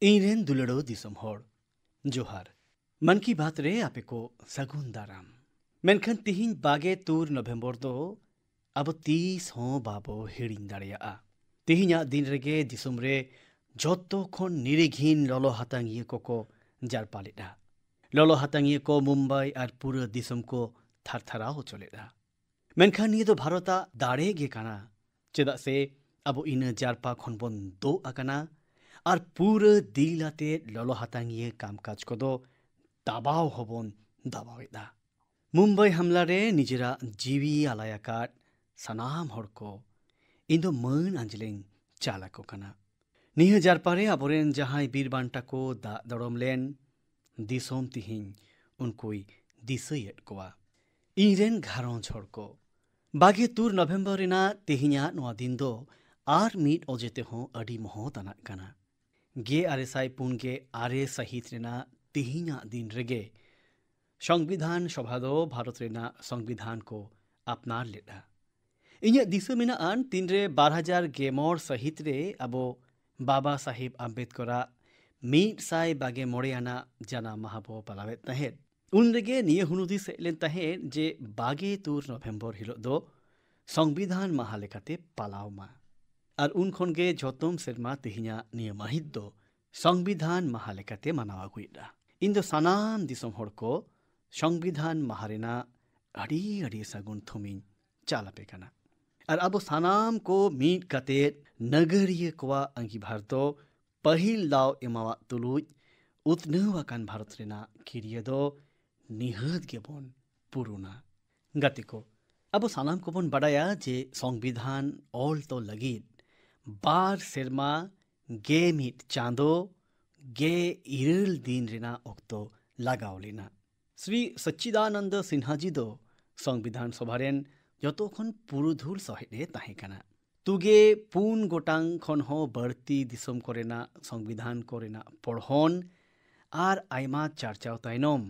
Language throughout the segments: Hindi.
ᱤᱧᱨᱮᱱ ᱫᱩᱞᱟᱹᱲᱚ ᱫᱤᱥᱚᱢ ᱦᱚᱲ ᱡᱚᱦᱟᱨ ᱢᱟᱱ ᱠᱤ ᱵᱟᱛ ᱨᱮ ᱟᱯᱮ ᱠᱚ ᱥᱟᱹᱜᱩᱱ ᱫᱟᱨᱟᱢ ᱢᱮᱱᱠᱷᱟᱱ ᱛᱤᱦᱤᱧ ᱵᱟᱜᱮ ᱛᱩᱨ ᱱᱚᱵᱷᱮᱢᱵᱚᱨ ᱫᱚ ᱟᱵᱚ ᱛᱤᱥ ᱦᱚᱸ ᱵᱟᱵᱚ ᱦᱤᱲᱤᱧ ᱫᱟᱲᱮᱭᱟᱜᱼᱟ ᱛᱤᱦᱤᱧᱟᱜ ᱫᱤᱱ ᱨᱮᱜᱮ ᱫᱤᱥᱚᱢ ᱨᱮ ᱡᱚᱛᱚ ᱠᱷᱚᱱ ᱱᱤᱨᱤᱜᱷᱤᱱ ᱞᱚᱞᱚ ᱦᱟᱛᱟᱝᱤᱭᱟᱹ ᱠᱚᱠᱚ ᱡᱟᱨᱯᱟ ᱞᱮᱫᱟ ᱞᱚᱞᱚ ᱦᱟᱛᱟᱝᱤᱭᱟᱹ ᱠᱚ ᱢᱩᱢᱵᱟᱭ ᱟᱨ ᱯᱩᱨᱟᱹ ᱫᱤᱥᱚᱢ ᱠᱚ ᱛᱷᱟᱨᱛᱷᱟᱨᱟᱣ ᱦᱚᱪᱚ ᱞᱮᱫᱟ ᱢᱮᱱᱠᱷᱟᱱ ᱱᱤᱭᱟᱹ ᱫᱚ ᱵᱷᱟᱨᱚᱛᱟᱜ ᱫᱟᱲᱮ ᱜᱮ ᱠᱟᱱᱟ ᱪᱮᱫᱟᱜ ᱥᱮ ᱟᱵᱚ ᱤᱱᱟᱹ ᱡᱟᱨᱯᱟ ᱠᱷᱚᱱ ᱵᱚᱱ ᱫᱳᱜ ᱟᱠᱟᱱᱟ ᱟᱨ ᱯᱩᱨᱟᱹ ᱫᱤᱞ ᱟᱛᱮᱫ ᱞᱚᱞᱚ ᱦᱟᱛᱟᱝᱤᱭᱟᱹ ᱠᱟᱢᱠᱟᱡ ᱠᱚᱫᱚ ᱫᱟᱵᱟᱣ ᱦᱚᱵᱚᱱ ᱫᱟᱵᱟᱣ ᱮᱫᱟ ᱢᱩᱢᱵᱟᱭ ᱦᱟᱢᱞᱟ ᱨᱮ ᱱᱤᱡᱮᱨᱟᱜ ᱡᱤᱣᱤ ᱟᱞᱟᱭ ᱟᱠᱟᱫ ᱥᱟᱱᱟᱢ ᱦᱚᱲ ᱠᱚ ᱤᱧ ᱫᱚ ᱢᱟᱹᱱ ᱟᱸᱡᱞᱮᱧ ᱪᱟᱞ ᱟᱠᱚ ᱠᱟᱱᱟ ᱱᱤᱦᱟᱹ ᱡᱟᱨᱯᱟᱨᱮ ᱟᱵᱚᱨᱮᱱ ᱡᱟᱦᱟᱸᱭ ᱵᱤᱨ ᱵᱟᱱᱴᱟ ᱠᱚ ᱫᱟᱜ ᱫᱚᱲᱚᱢ ᱞᱮᱱ ᱫᱤᱥᱚᱢ ᱛᱤᱦᱤᱧ ᱩᱱᱠᱩᱭ ᱫᱤᱥᱟᱹᱭᱮᱫ ᱠᱚᱣᱟ ᱤᱧᱨᱮᱱ ᱜᱷᱟᱨᱚᱸᱡᱽ ᱦᱚᱲ ᱠᱚ ᱵᱟᱜᱮ ᱛᱩᱨ ᱱᱚᱵᱷᱮᱢᱵᱚᱨ ᱨᱮᱱᱟᱜ ᱛᱤᱦᱤᱧᱟᱜ ᱱᱚᱣᱟ ᱫᱤᱱ ᱫᱚ ᱟᱨ ᱢᱤᱫ ᱚᱡᱮ ᱛᱮᱦᱚᱸ ᱟᱹᱰᱤ ᱢᱚᱦᱚᱛ ᱟᱱᱟᱜ ᱠᱟᱱᱟ ᱜᱮ ᱟᱨᱮ ᱥᱟᱭ ᱯᱩᱱᱜᱮ ᱟᱨᱮ ᱥᱟᱹᱦᱤᱛ ᱨᱮᱱᱟᱜ ᱛᱤᱦᱤᱧᱟᱜ ᱫᱤᱱ ᱨᱮᱜᱮ ᱥᱚᱝᱵᱤᱫᱷᱟᱱ ᱥᱚᱵᱷᱟ ᱫᱚ ᱵᱷᱟᱨᱚᱛ ᱨᱮᱱᱟᱜ ᱥᱚᱝᱵᱤᱫᱷᱟᱱ ᱠᱚ ᱟᱯᱱᱟᱨ ᱞᱮᱫᱟ ᱤᱧᱟᱹᱜ ᱫᱤᱥᱟᱹ ᱢᱮᱱᱟᱜᱼᱟ ᱛᱤᱱᱨᱮ ᱵᱟᱨ ᱦᱟᱡᱟᱨ ᱜᱮᱢᱚᱲ ᱥᱟᱹᱦᱤᱛ ᱨᱮ ᱟᱵᱚ ᱵᱟᱵᱟ ᱥᱟᱦᱮᱵ ᱟᱢᱵᱮᱫᱠᱚᱨᱟᱜ ᱢᱤᱫ ᱥᱟᱭ ᱵᱟᱜᱮ ᱢᱚᱬᱮ ᱟᱱᱟᱜ ᱡᱟᱱᱟᱢ ᱢᱟᱦᱟ ᱵᱚ ᱯᱟᱞᱟᱣᱮᱫ ᱛᱟᱦᱮᱸᱫ ᱩᱱ ᱨᱮᱜᱮ ᱱᱤᱭᱟᱹ ᱦᱩᱱᱩᱫᱤᱥ ᱦᱮᱡ ᱞᱮᱱ ᱛᱟᱦᱮᱸᱫ ᱡᱮ ᱵᱟᱜᱮ ᱛᱩᱨ ᱱᱚᱵᱷᱮᱢᱵᱚᱨ ᱦᱤᱞᱳᱜ ᱫᱚ ᱥᱚᱝᱵᱤᱫᱷᱟᱱ ᱢᱟᱦᱟ ᱞᱮᱠᱟᱛᱮ ᱯᱟᱞᱟᱣ ᱢᱟ ᱟᱨ ᱩᱱ ᱠᱷᱚᱱ ᱜᱮ ᱡᱚᱛᱚᱢ ᱥᱮᱨᱢᱟ ᱛᱮᱦᱮᱧᱟᱜ ᱱᱤᱭᱟᱹ ᱢᱟᱹᱦᱤᱛ ᱫᱚ ᱥᱚᱝᱵᱤᱫᱷᱟᱱ ᱢᱟᱦᱟ ᱞᱮᱠᱟᱛᱮ ᱢᱟᱱᱟᱣ ᱟᱹᱜᱩᱭᱮᱫᱟ ᱤᱧ ᱫᱚ ᱥᱟᱱᱟᱢ ᱫᱤᱥᱚᱢ ᱦᱚᱲ ᱠᱚ ᱥᱚᱝᱵᱤᱫᱷᱟᱱ ᱢᱟᱦᱟ ᱨᱮᱱᱟᱜ ᱟᱹᱰᱤ ᱟᱹᱰᱤ ᱥᱟᱹᱜᱩᱱ ᱛᱷᱩᱢᱤᱧ ᱪᱟᱞ ᱟᱯᱮ ᱠᱟᱱᱟ ᱟᱨ ᱟᱵᱚ ᱥᱟᱱᱟᱢ ᱠᱚ ᱢᱤᱫ ᱠᱟᱛᱮᱫ ᱱᱟᱜᱟᱨᱤᱭᱟᱹ ᱠᱚᱣᱟᱜ ᱟᱸᱜᱤᱵᱷᱟᱨ ᱫᱚ ᱯᱟᱹᱦᱤᱞ ᱫᱟᱣ ᱮᱢᱟᱣᱟᱜ ᱛᱩᱞᱩᱡ ᱩᱛᱱᱟᱹᱣ ᱟᱠᱟᱱ ᱵᱷᱟᱨᱚᱛ ᱨᱮᱱᱟᱜ ᱠᱤᱨᱤᱭᱟᱹ ᱫᱚ ᱱᱤᱦᱟᱹᱛ ᱜᱮᱵᱚᱱ ᱯᱩᱨᱩᱱᱟ ᱜᱟᱛᱮ ᱠᱚ ᱟᱵᱚ ᱥᱟᱱᱟᱢ ᱠᱚᱵᱚᱱ ᱵᱟᱰᱟᱭᱟ ᱡᱮ ᱥᱚᱝᱵᱤᱫᱷᱟᱱ ᱚᱞ ᱛᱚᱞ ᱞᱟᱹᱜᱤᱫ बार सेरमा गे मीट चांदो गे इरल दिन रिना ओक्तो लगाओ लेना श्री सच्चिदानंद सिन्हा जी दो संविधान सभा रेन जतो खन पुरुधुल सहेदे ताहे कना तुगे पून गोटांग खन हो बढ़ती दिसम करेना संविधान करेना पढ़ोन आर आयमा चर्चाओ ताइनोम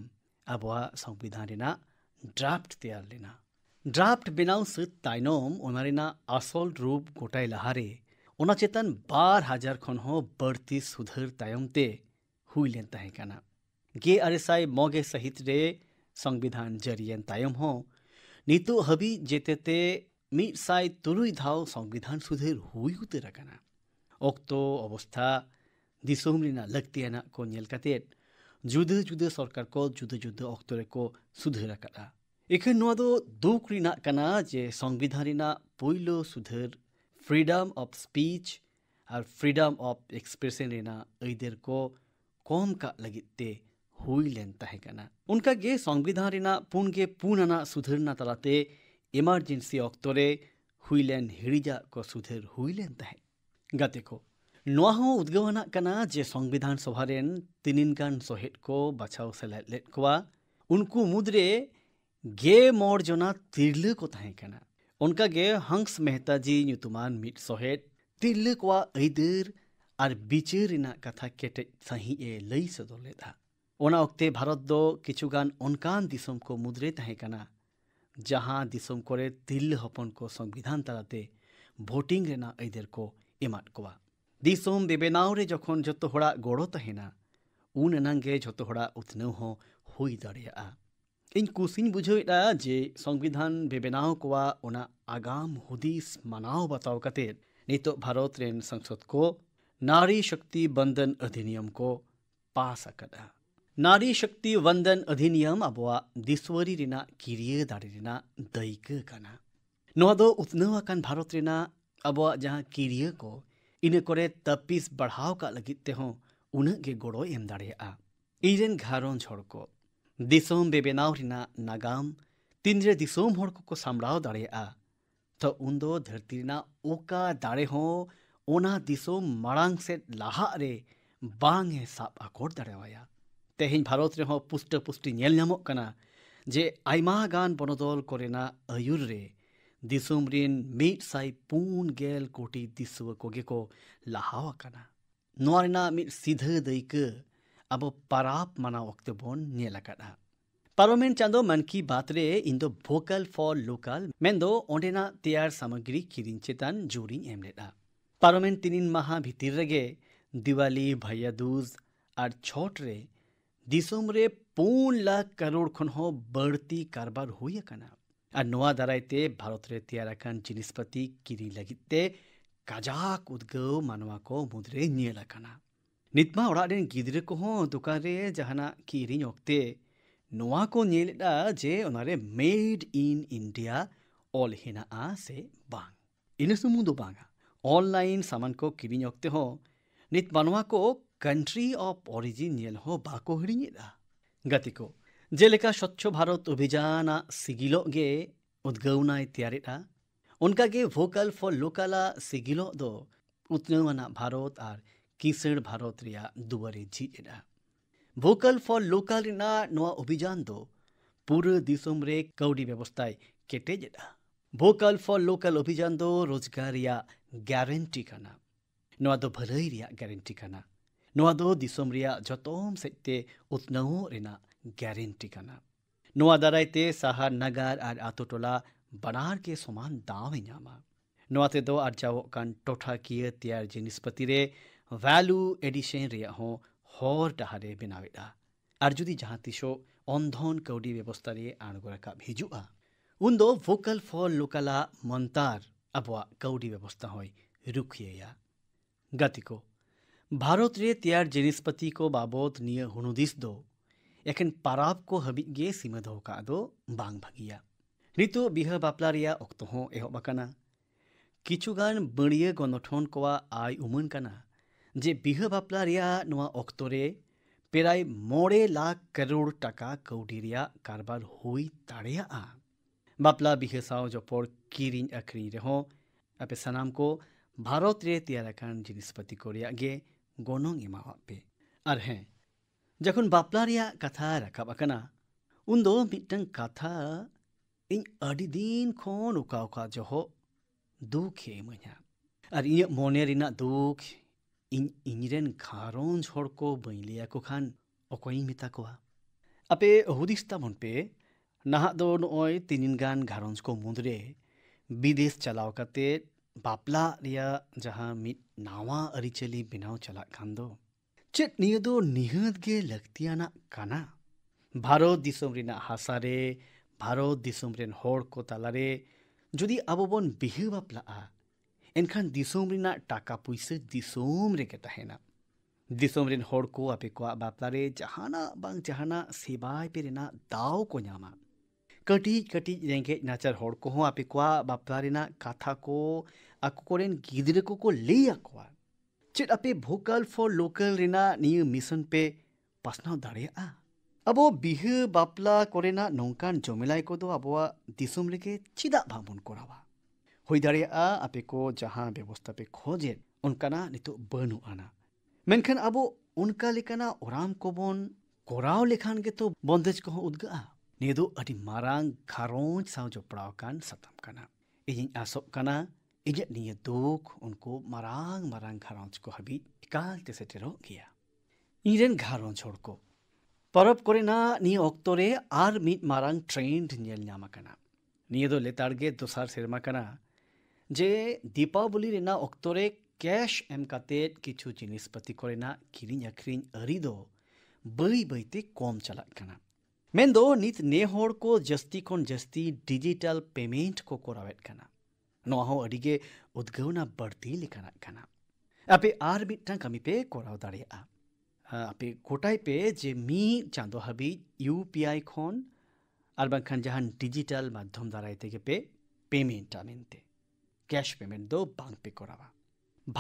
अबवा संविधान रेना ड्राफ्ट तैयार लेना ड्राफ्ट बिनाउ सित ताइनोम उनारेना असल रूप गोटाई लहारे ᱚᱱᱟ ᱪᱮᱛᱟᱱ ᱵᱟᱨ ᱦᱟᱡᱟᱨ ᱠᱷᱚᱱ ᱦᱚᱸ ᱵᱟᱹᱲᱛᱤ ᱥᱩᱫᱷᱟᱹᱨ ᱛᱟᱭᱚᱢᱛᱮ ᱦᱩᱭ ᱞᱮᱱ ᱛᱟᱦᱮᱸ ᱠᱟᱱᱟ ᱜᱮ ᱟᱨᱮᱥᱟᱭ ᱢᱚᱜᱮ ᱥᱟᱹᱦᱤᱛ ᱨᱮ ᱥᱚᱝᱵᱤᱫᱷᱟᱱ ᱡᱟᱹᱨᱤᱭᱮᱱ ᱛᱟᱭᱚᱢ ᱦᱚᱸ ᱱᱤᱛᱚᱜ ᱦᱟᱹᱵᱤᱡ ᱡᱮᱛᱮᱛᱮ ᱢᱤᱫ ᱥᱟᱭ ᱛᱩᱨᱩᱭ ᱫᱷᱟᱣ ᱥᱚᱝᱵᱤᱫᱷᱟᱱ ᱥᱩᱫᱷᱟᱹᱨ ᱦᱩᱭ ᱩᱛᱟᱹᱨ ᱟᱠᱟᱱᱟ ᱚᱠᱛᱚ ᱚᱵᱚᱥᱛᱷᱟ ᱫᱤᱥᱚᱢ ᱨᱮᱱᱟᱜ ᱞᱟᱹᱠᱛᱤᱭᱟᱱᱟᱜ ᱠᱚ ᱧᱮᱞ ᱠᱟᱛᱮᱫ ᱡᱩᱫᱟᱹ ᱡᱩᱫᱟᱹ ᱥᱚᱨᱠᱟᱨ ᱠᱚ ᱡᱩᱫᱟᱹ ᱡᱩᱫᱟᱹ ᱚᱠᱛᱚ ᱨᱮᱠᱚ ᱥᱩᱫᱷᱟᱹᱨ ᱟᱠᱟᱫᱟ ᱮᱠᱷᱟᱱ ᱱᱚᱣᱟ ᱫᱚ ᱫᱩᱠ ᱨᱮᱱᱟᱜ ᱠᱟᱱᱟ ᱡᱮ ᱥᱚᱝᱵᱤᱫᱷᱟᱱ ᱨᱮᱱᱟᱜ ᱯᱩᱭᱞᱳ ᱥᱩᱫᱷᱟᱹᱨ फ्रीडम অফ स्पीच और फ्रीडम অফ एक्सप्रेशन रेना আইদের को कम কা লাগিতে हुई लेन उनका गे संविधान रेना पुन गे पुन सुधरना तलाते इमरजेंसी अक्तरे हुई लेन हिड़िजा को सुधर हुई लेन तहे गते को नोआ हो उद्गवना कना जे संविधान सभा रेन तिनिन गान सोहेट को बचाव सेलेट लेट कोवा उनको मुद्रे गे मोर जना तिरले को तहेकना ᱚᱱᱠᱟᱜᱮ ᱦᱚᱝᱥ ᱢᱮᱦᱛᱟ ᱡᱤ ᱧᱩᱛᱩᱢᱟᱱ ᱢᱤᱫ ᱥᱚᱦᱮᱫ ᱛᱤᱨᱞᱟᱹ ᱠᱚᱣᱟᱜ ᱟᱹᱭᱫᱟᱹᱨ ᱟᱨ ᱵᱤᱪᱟᱹᱨ ᱨᱮᱱᱟᱜ ᱠᱟᱛᱷᱟ ᱠᱮᱴᱮᱡ ᱥᱟᱹᱦᱤᱡ ᱮ ᱞᱟᱹᱭ ᱥᱚᱫᱚᱨ ᱞᱮᱫᱟ ᱚᱱᱟ ᱚᱠᱛᱮ ᱵᱷᱟᱨᱚᱛ ᱫᱚ ᱠᱤᱪᱷᱩᱜᱟᱱ ᱚᱱᱠᱟᱱ ᱫᱤᱥᱚᱢ ᱠᱚ ᱢᱩᱫᱽᱨᱮ ᱛᱟᱦᱮᱸ ᱠᱟᱱᱟ ᱡᱟᱦᱟᱸ ᱫᱤᱥᱚᱢ ᱠᱚᱨᱮ ᱛᱤᱨᱞᱟᱹ ᱦᱚᱯᱚᱱ ᱠᱚ ᱥᱚᱝᱵᱤᱫᱷᱟᱱ ᱛᱟᱞᱟᱛᱮ ᱵᱷᱳᱴᱤᱝ ᱨᱮᱱᱟᱜ ᱟᱹᱭᱫᱟᱹᱨ ᱠᱚ ᱮᱢᱟᱫ ᱠᱚᱣᱟ ᱫᱤᱥᱚᱢ ᱵᱮᱵᱮᱱᱟᱣ ᱨᱮ ᱡᱚᱠᱷᱚᱱ ᱡᱚᱛᱚ ᱦᱚᱲᱟᱜ ᱜᱚᱲᱚ ᱛᱟᱦᱮᱱᱟ ᱩᱱ ᱟᱱᱟᱝ ᱜᱮ ᱡᱚᱛᱚ ᱦᱚᱲᱟᱜ ᱩᱛᱱᱟᱹᱣ ᱦᱚᱸ ᱦᱩᱭ ᱫᱟᱲᱮᱭᱟᱜᱼᱟ ᱤᱧ ᱠᱩᱥᱤᱧ ᱵᱩᱡᱷᱟᱹᱣᱮᱫᱟ ᱡᱮ ᱥᱚᱝᱵᱤᱫᱷᱟᱱ ᱵᱮᱵᱮᱱᱟᱣ को ᱚᱱᱟ ᱟᱜᱟᱢ ᱦᱩᱫᱤᱥ ᱢᱟᱱᱟᱣ ᱵᱟᱛᱟᱣ ᱠᱟᱛᱮᱫ ᱱᱤᱛᱚᱜ ᱵᱷᱟᱨᱚᱛ ᱨᱮᱱ ᱥᱚᱝᱥᱚᱫ ᱠᱚ नारी शक्ति बंधन अधिनियम को पास अकदा नारी शक्ति बंधन अधिनियम अब दिसवरी रिना किरिये रिना दैक कना नवा दो उतना भारत रिना अब जहाँ किरिये को इने करे तपिस बढ़ाव का लगित तेहों उनगे गोड़ो एम दारे आ इरेन घारोंज छोड़ को दिसोम बेबेनाव रिना नागाम तिनरे दिसोम होड़को को सामड़ाव दाड़े आ तो उन्दो धरती रिना ओका दाड़े हो ओना दिसोम मड़ांग से लाहा रे बांग है साप आकोड दाड़े वाया तेहिं भारत रे हो पुष्ट पुष्टि नेल नमक कना जे आइमा गान बनोदल कोरेना अयुर रे दिसोम रिन मीट साई पून गेल कोटी दिसुव कोगे को लाहावा कना नोरिना मीट सिधे दैक अब पराप मना वक्त बोन नियल कड़ा पारोमेन चांदो मन की बात रे इंदो भोकल फॉर लोकल मैं दो ओंडेना तैयार सामग्री किरीन चेतन जोरी एम लेटा पारोमेन तीन इन माह भीतर रगे दिवाली भैया दूज और छोट रे दिसम रे पून लाख करोड़ खन हो बढ़ती कारोबार हुई कना और नवा दाराय ते भारत रे तैयार कन जिनिस पति किरी लगी ते काजाक उद्गव मानवा को मुद्रे नियल कना ᱱᱤᱛᱢᱟ ᱚᱲᱟᱜ ᱨᱮᱱ ᱜᱤᱫᱽᱨᱟᱹ ᱠᱚᱦᱚᱸ ᱫᱚᱠᱟᱱ ᱨᱮ ᱡᱟᱦᱟᱱᱟᱜ ᱠᱤᱨᱤᱧ ᱚᱠᱛᱮ ᱱᱚᱣᱟ ᱠᱚ ᱧᱮᱞᱮᱫᱟ ᱡᱮ ᱚᱱᱟᱨᱮ ᱢᱮᱰ ᱤᱱ ᱤᱱᱰᱤᱭᱟ ᱚᱞ ᱦᱮᱱᱟᱜᱼᱟ ᱥᱮ ᱵᱟᱝ ᱤᱱᱟᱹ ᱥᱩᱢᱩᱝ ᱫᱚ ᱵᱟᱝᱟ ᱚᱱᱞᱟᱭᱤᱱ ᱥᱟᱢᱟᱱ ᱠᱚ ᱠᱤᱨᱤᱧ ᱚᱠᱛᱮ ᱦᱚᱸ ᱱᱤᱛ ᱢᱟᱱᱣᱟ ᱠᱚ ᱠᱟᱱᱴᱨᱤ ᱚᱯ ᱚᱨᱤᱡᱤᱱ ᱧᱮᱞ ᱦᱚᱸ ᱵᱟᱠᱚ ᱦᱤᱲᱤᱧᱮᱫᱟ ᱜᱟᱛᱮ ᱠᱚ ᱡᱮᱞᱮᱠᱟ ᱥᱚᱪᱪᱷᱚ ᱵᱷᱟᱨᱚᱛ ᱚᱵᱷᱤᱡᱟᱱᱟᱜ ᱥᱤᱜᱤᱞᱚᱜ ᱜᱮ ᱩᱫᱽᱜᱟᱹᱣᱱᱟᱭ ᱛᱮᱭᱟᱨᱮᱫᱟ ᱚᱱᱠᱟᱜᱮ ᱵᱷᱳᱠᱟᱞ ᱯᱷᱚᱨ ᱞᱳᱠᱟᱞᱟᱜ ᱥᱤᱜᱤᱞᱚᱜ ᱫᱚ ᱩᱛᱱᱟᱹᱣ ᱟᱱᱟᱜ ᱵᱷᱟᱨᱚᱛ ᱟᱨ ᱠᱤᱥᱟᱹᱬ ᱵᱷᱟᱨᱚᱛ ᱨᱮᱭᱟᱜ ᱫᱩᱣᱟᱹᱨᱮ ᱡᱷᱤᱡ ᱮᱱᱟ ᱵᱷᱳᱠᱟᱞ ᱯᱷᱚᱨ ᱞᱳᱠᱟᱞ ᱨᱮᱱᱟᱜ ᱱᱚᱣᱟ ᱚᱵᱷᱤᱡᱟᱱ ᱫᱚ ᱯᱩᱨᱟᱹ ᱫᱤᱥᱚᱢ ᱨᱮ ᱠᱟᱹᱣᱰᱤ ᱵᱮᱵᱚᱥᱛᱟᱭ ᱠᱮᱴᱮᱡ ᱮᱱᱟ ᱵᱷᱳᱠᱟᱞ ᱯᱷᱚᱨ ᱞᱳᱠᱟल ᱚᱵᱷᱤᱡᱟᱱ ᱫᱚ ᱨᱳᱡᱽᱜᱟᱨ ᱨᱮᱭᱟᱜ ᱜᱮᱨᱮᱱᱴᱤ ᱠᱟᱱᱟ ᱱᱚᱣᱟ ᱫᱚ ᱵᱷᱟᱹᱞᱟᱹᱭ ᱨᱮᱭᱟᱜ ᱜᱮᱨᱮᱱᱴᱤ ᱠᱟᱱᱟ ᱱᱚᱣᱟ ᱫᱚ ᱫᱤᱥᱚᱢ ᱨᱮᱭᱟᱜ ᱡᱚᱛᱚᱢ ᱥᱮᱡᱛᱮ ᱩᱛᱱᱟᱹᱣᱚᱜ ᱨᱮᱱᱟᱜ ᱜᱮᱨᱮᱱᱴᱤ ᱠᱟᱱᱟ ᱱᱚᱣᱟ ᱫᱟᱨᱟᱭᱛᱮ ᱥᱟᱦᱟᱨ ᱱᱟᱜᱟᱨ ᱟᱨ ᱟᱛᱳ ᱴᱚᱞᱟ ᱵᱟᱱᱟᱨ ᱜᱮ ᱥᱚᱢᱟᱱ ᱫᱟᱣᱮ ᱧᱟᱢᱟ ᱱᱚᱣᱟ ᱛᱮᱫᱚ ᱟᱨᱡᱟᱣᱚᱜ ᱠᱟᱱ ᱴᱚᱴᱷᱟᱠᱤᱭᱟᱹ ᱛᱮᱭᱟᱨ ᱡᱤᱱᱤᱥᱯᱟᱹᱛᱤ ᱨᱮ ᱵᱷᱮᱞᱩ ᱮᱰᱤᱥᱮᱱ ᱨᱮᱭᱟᱜ ᱦᱚᱸ ᱦᱚᱨ ᱰᱟᱦᱟᱨᱮ ᱵᱮᱱᱟᱣᱮᱫᱼᱟ ᱟᱨ ᱡᱩᱫᱤ ᱡᱟᱦᱟᱸ ᱛᱤᱥᱚᱜ ᱚᱱᱫᱷᱚᱱ ᱠᱟᱹᱣᱰᱤ ᱵᱮᱵᱚᱥᱛᱷᱟ ᱨᱮ ᱟᱬᱜᱚ ᱨᱟᱠᱟᱵ ᱦᱤᱡᱩᱜᱼᱟ ᱩᱱᱫᱚ ᱵᱷᱳᱠᱟᱞ ᱯᱷᱚᱨ ᱞᱳᱠᱟᱞᱟᱜ ᱢᱚᱱᱛᱟᱨ ᱟᱵᱚᱣᱟᱜ ᱠᱟᱹᱣᱰᱤ ᱵᱮᱵᱚᱥᱛᱷᱟ ᱦᱚᱸᱭ ᱨᱩᱠᱷᱤᱭᱟᱹᱭᱟ ᱜᱟᱛᱮ ᱠᱚ ᱵᱷᱟᱨᱚᱛ ᱨᱮ ᱛᱮᱭᱟᱨ ᱡᱤᱱᱤᱥᱯᱟᱛᱤ ᱠᱚ ᱵᱟᱵᱚᱫ ᱱᱤᱭᱟᱹ ᱦᱩᱱᱩᱫᱤᱥ ᱫᱚ ᱮᱠᱷᱮᱱ ᱯᱟᱨᱟᱵᱽ ᱠᱚ ᱦᱟᱹᱵᱤᱡ ᱜᱮ ᱥᱤᱢᱟᱹ ᱫᱚᱦᱚ ᱠᱟᱜ ᱫᱚ ᱵᱟᱝ ᱵᱷᱟᱹᱜᱤᱭᱟ ᱱᱤᱛᱚᱜ ᱵᱤᱦᱟᱹ ᱵᱟᱯᱞᱟ ᱨᱮᱭᱟᱜ ᱚᱠᱛᱚ ᱦᱚᱸ ᱮᱦᱚᱵ ᱟᱠᱟᱱᱟ ᱠᱤᱪᱷᱩᱜᱟᱱ ᱵᱟᱹᱲᱤᱭᱟᱹ ᱜᱚᱱᱚᱴᱷᱚᱱ ᱠᱚᱣᱟᱜ ᱟᱭ ᱩᱢᱟᱹᱱ ᱠᱟᱱᱟ जे बीह बापला ओक्तरे पेराई मोड़े लाख करोड़ टाका कौड़ी कारबार हो दपला बापला सा साव जपड़ की अखरी रहो आपे सनाम को भारत रे तैयार जिनपति को गनों इमापे और हाँ जख बापला कथा रकाब अकना उनद मिट्टन कथा इन अड़ी दिन खन उका जह दुख इमें और इन मन दुख ᱤᱧ ᱤᱧᱨᱮᱱ ᱜᱷᱟᱨᱚᱸᱡᱽ ᱦᱚᱲ ᱠᱚ ᱵᱟᱹᱧ ᱞᱟᱹᱭ ᱟᱠᱚ ᱠᱷᱟᱱ ᱚᱠᱚᱭᱤᱧ ᱢᱮᱛᱟ ᱠᱚᱣᱟ ᱟᱯᱮ ᱦᱩᱫᱤᱥ ᱛᱟᱵᱚᱱ ᱯᱮ ᱱᱟᱦᱟᱜ ᱫᱚ ᱱᱚᱜᱼᱚᱭ ᱛᱤᱱᱤᱱ ᱜᱟᱱ ᱜᱷᱟᱨᱚᱸᱡᱽ ᱠᱚ ᱢᱩᱫᱽᱨᱮ ᱵᱤᱫᱮᱥ ᱪᱟᱞᱟᱣ ᱠᱟᱛᱮᱫ ᱵᱟᱯᱞᱟᱜ ᱨᱮᱭᱟᱜ ᱡᱟᱦᱟᱸ ᱢᱤᱫ ᱱᱟᱣᱟ ᱟᱹᱨᱤᱪᱟᱹᱞᱤ ᱵᱮᱱᱟᱣ ᱪᱟᱞᱟᱜ ᱠᱟᱱ ᱫᱚ ᱪᱮᱫ ᱱᱤᱭᱟᱹ ᱫᱚ ᱱᱤᱦᱟᱹᱛ ᱜᱮ ᱞᱟᱹᱠᱛᱤᱭᱟᱱᱟᱜ ᱠᱟᱱᱟ ᱵᱷᱟᱨᱚᱛ ᱫᱤᱥᱚᱢ ᱨᱮᱱᱟᱜ ᱦᱟᱥᱟᱨᱮ ᱵᱷᱟᱨᱚᱛ ᱫᱤᱥᱚᱢ ᱨᱮᱱ ᱦᱚᱲ ᱠᱚ ᱛᱟᱞᱟᱨᱮ ᱡᱩᱫᱤ ᱟᱵᱚ ᱵᱚᱱ ᱵᱤᱦᱟᱹ ᱵᱟᱯᱞᱟᱜᱼᱟ ᱮᱱᱠᱷᱟᱱ ᱫᱤᱥᱚᱢ ᱨᱮᱱᱟᱜ ᱴᱟᱠᱟ ᱯᱩᱭᱥᱟᱹ ᱫᱤᱥᱚᱢ ᱨᱮᱜᱮ ᱛᱟᱦᱮᱱᱟ ᱫᱤᱥᱚᱢ ᱨᱮᱱ ᱦᱚᱲ ᱠᱚ ᱟᱯᱮ ᱠᱚᱣᱟᱜ ᱵᱟᱯᱞᱟ ᱨᱮ ᱡᱟᱦᱟᱱᱟᱜ ᱵᱟᱝ ᱡᱟᱦᱟᱱᱟᱜ ᱥᱮᱵᱟᱭ ᱯᱮ ᱨᱮᱱᱟᱜ ᱫᱟᱣ ᱠᱚ ᱧᱟᱢᱟ ᱠᱟᱹᱴᱤᱡ ᱠᱟᱹᱴᱤᱡ ᱨᱮᱸᱜᱮᱡ ᱱᱟᱪᱟᱨ ᱦᱚᱲ ᱠᱚᱦᱚᱸ ᱟᱯᱮ ᱠᱚᱣᱟᱜ ᱵᱟᱯᱞᱟ ᱨᱮᱱᱟᱜ ᱠᱟᱛᱷᱟ ᱠᱚ ᱟᱠᱚ ᱠᱚᱨᱮᱱ ᱜᱤᱫᱽᱨᱟᱹ ᱠᱚᱠᱚ ᱞᱟᱹᱭ ᱟᱠᱚᱣᱟ ᱪᱮᱫ ᱟᱯᱮ ᱵᱷᱳᱠᱟᱞ ᱯᱷᱚᱨ ᱞᱳᱠᱟᱞ ᱨᱮᱱᱟᱜ ᱱᱤᱭᱟᱹ ᱢᱤᱥᱚᱱ ᱯᱮ ᱯᱟᱥᱱᱟᱣ ᱫᱟᱲᱮᱭᱟᱜᱼᱟ ᱟᱵᱚ ᱵᱤᱦᱟᱹ ᱵᱟᱯᱞᱟ ᱠᱚᱨᱮᱱᱟᱜ ᱱᱚᱝᱠᱟᱱ ᱡᱚᱢᱮᱞᱟᱭ ᱠᱚᱫᱚ ᱟᱵᱚᱣᱟᱜ ᱫᱤᱥᱚᱢ ᱨᱮᱜᱮ ᱪᱮᱫᱟᱜ ᱵᱟᱵᱚᱱ ᱠᱚᱨᱟᱣᱟ हुई दारिया आपे को जहां व्यवस्था पे खोजे उनका नित बनू आना मेनखान अब उनका लेकाना ओराम को बन कोराव लेखान के तो बंदेज को उद्गा निये दो अडी मारांग घारोंज साव जोपड़ाव कान सताम काना इजिंग आसोग काना इजे निये दुख उनको मारांग मारांग घारोंज को हबी एकाल ते सेटेरो गया इरेन घारोंज होड़ को परब कोरेना निये ओक्तोरे आर मीट मारांग ट्रेंड नेल न्यामा काना निये दो लेताड़ गे दोसार ᱡᱮ ᱫᱤᱯᱟᱵᱚᱞᱤ ᱨᱮᱱᱟᱜ ᱚᱠᱛᱚ ᱨᱮ ᱠᱮᱥ ᱮᱢ ᱠᱟᱛᱮᱫ ᱠᱤᱪᱷᱩ ᱡᱤᱱᱤᱥ ᱯᱟᱹᱛᱤ ᱠᱚᱨᱮᱱᱟᱜ ᱠᱤᱨᱤᱧ ᱟᱹᱠᱷᱨᱤᱧ ᱟᱹᱨᱤ ᱫᱚ ᱵᱟᱹᱭ ᱵᱟᱹᱭᱛᱮ ᱠᱚᱢ ᱪᱟᱞᱟᱜ ᱠᱟᱱᱟ ᱢᱮᱱᱫᱚ ᱱᱤᱛ ᱱᱮ ᱦᱚᱲ ᱠᱚ ᱡᱟᱹᱥᱛᱤ ᱠᱷᱚᱱ ᱡᱟᱹᱥᱛᱤ ᱰᱤᱡᱤᱴᱟᱞ ᱯᱮᱢᱮᱱᱴ ᱠᱚ ᱠᱚᱨᱟᱣᱮᱫ ᱠᱟᱱᱟ ᱱᱚᱣᱟ ᱦᱚᱸ ᱟᱹᱰᱤᱜᱮ ᱩᱫᱽᱜᱟᱹᱣᱱᱟ ᱵᱟᱹᱲᱛᱤ ᱞᱮᱠᱟᱱᱟᱜ ᱠᱟᱱᱟ ᱟᱯᱮ ᱟᱨ ᱢᱤᱫᱴᱟᱝ ᱠᱟᱹᱢᱤ ᱯᱮ ᱠᱚᱨᱟᱣ ᱫᱟᱲᱮᱭᱟᱜᱼᱟ ᱟᱯᱮ ᱜᱚᱴᱟᱭ ᱯᱮ ᱡᱮ ᱢᱤᱫ ᱪᱟᱸᱫᱳ ᱦᱟᱹᱵᱤᱡ ᱤᱭᱩ ᱯᱤ ᱟᱭ ᱠᱷᱚᱱ ᱟᱨ ᱵᱟᱝᱠᱷᱟᱱ ᱡᱟᱦᱟᱱ ᱰᱤᱡᱤᱴᱟᱞ ᱢᱟᱫᱽᱫᱷᱚᱢ ᱫᱟᱨᱟᱭ ᱛᱮᱜᱮ ᱯᱮ ᱯᱮᱢᱮᱱᱴᱟ ᱢᱮᱱᱛᱮ ক্যাশ পেমেন্ট দো बैंक पे करावा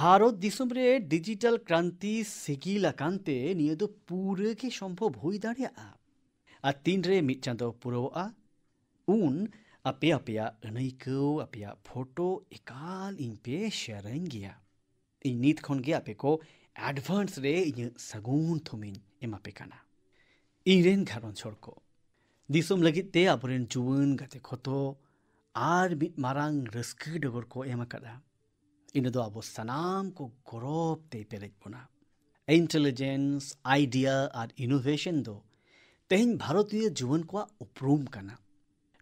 ভারত দিসম্বরে ডিজিটাল ক্রান্তি সিগিল আকান্তে নিয়ে তো পুরো কি সম্ভব হই দাঁড়িয়ে আর তিন রে মিট চাঁদ পুরো আ উন আপে আপেয়া অনৈকৌ আপেয়া ফটো একাল ইনপে শেয়ারিং গিয়া এই নিত খন গে আপে কো অ্যাডভান্স রে ইন ইয়ে সাগুন থুমিন এমাপে কানা ইরেন ঘারন ছড়কো দিসম লাগিতে আবরেন জুয়ান গাতে খতো आर मिद मारांग रस्की डगर को एम कदा इन दो अब सनाम को गरोब ते पेरेज बोना इंटेलिजेंस आइडिया आर इनोवेशन दो तेहन भारतीय जीवन को उपरूम कना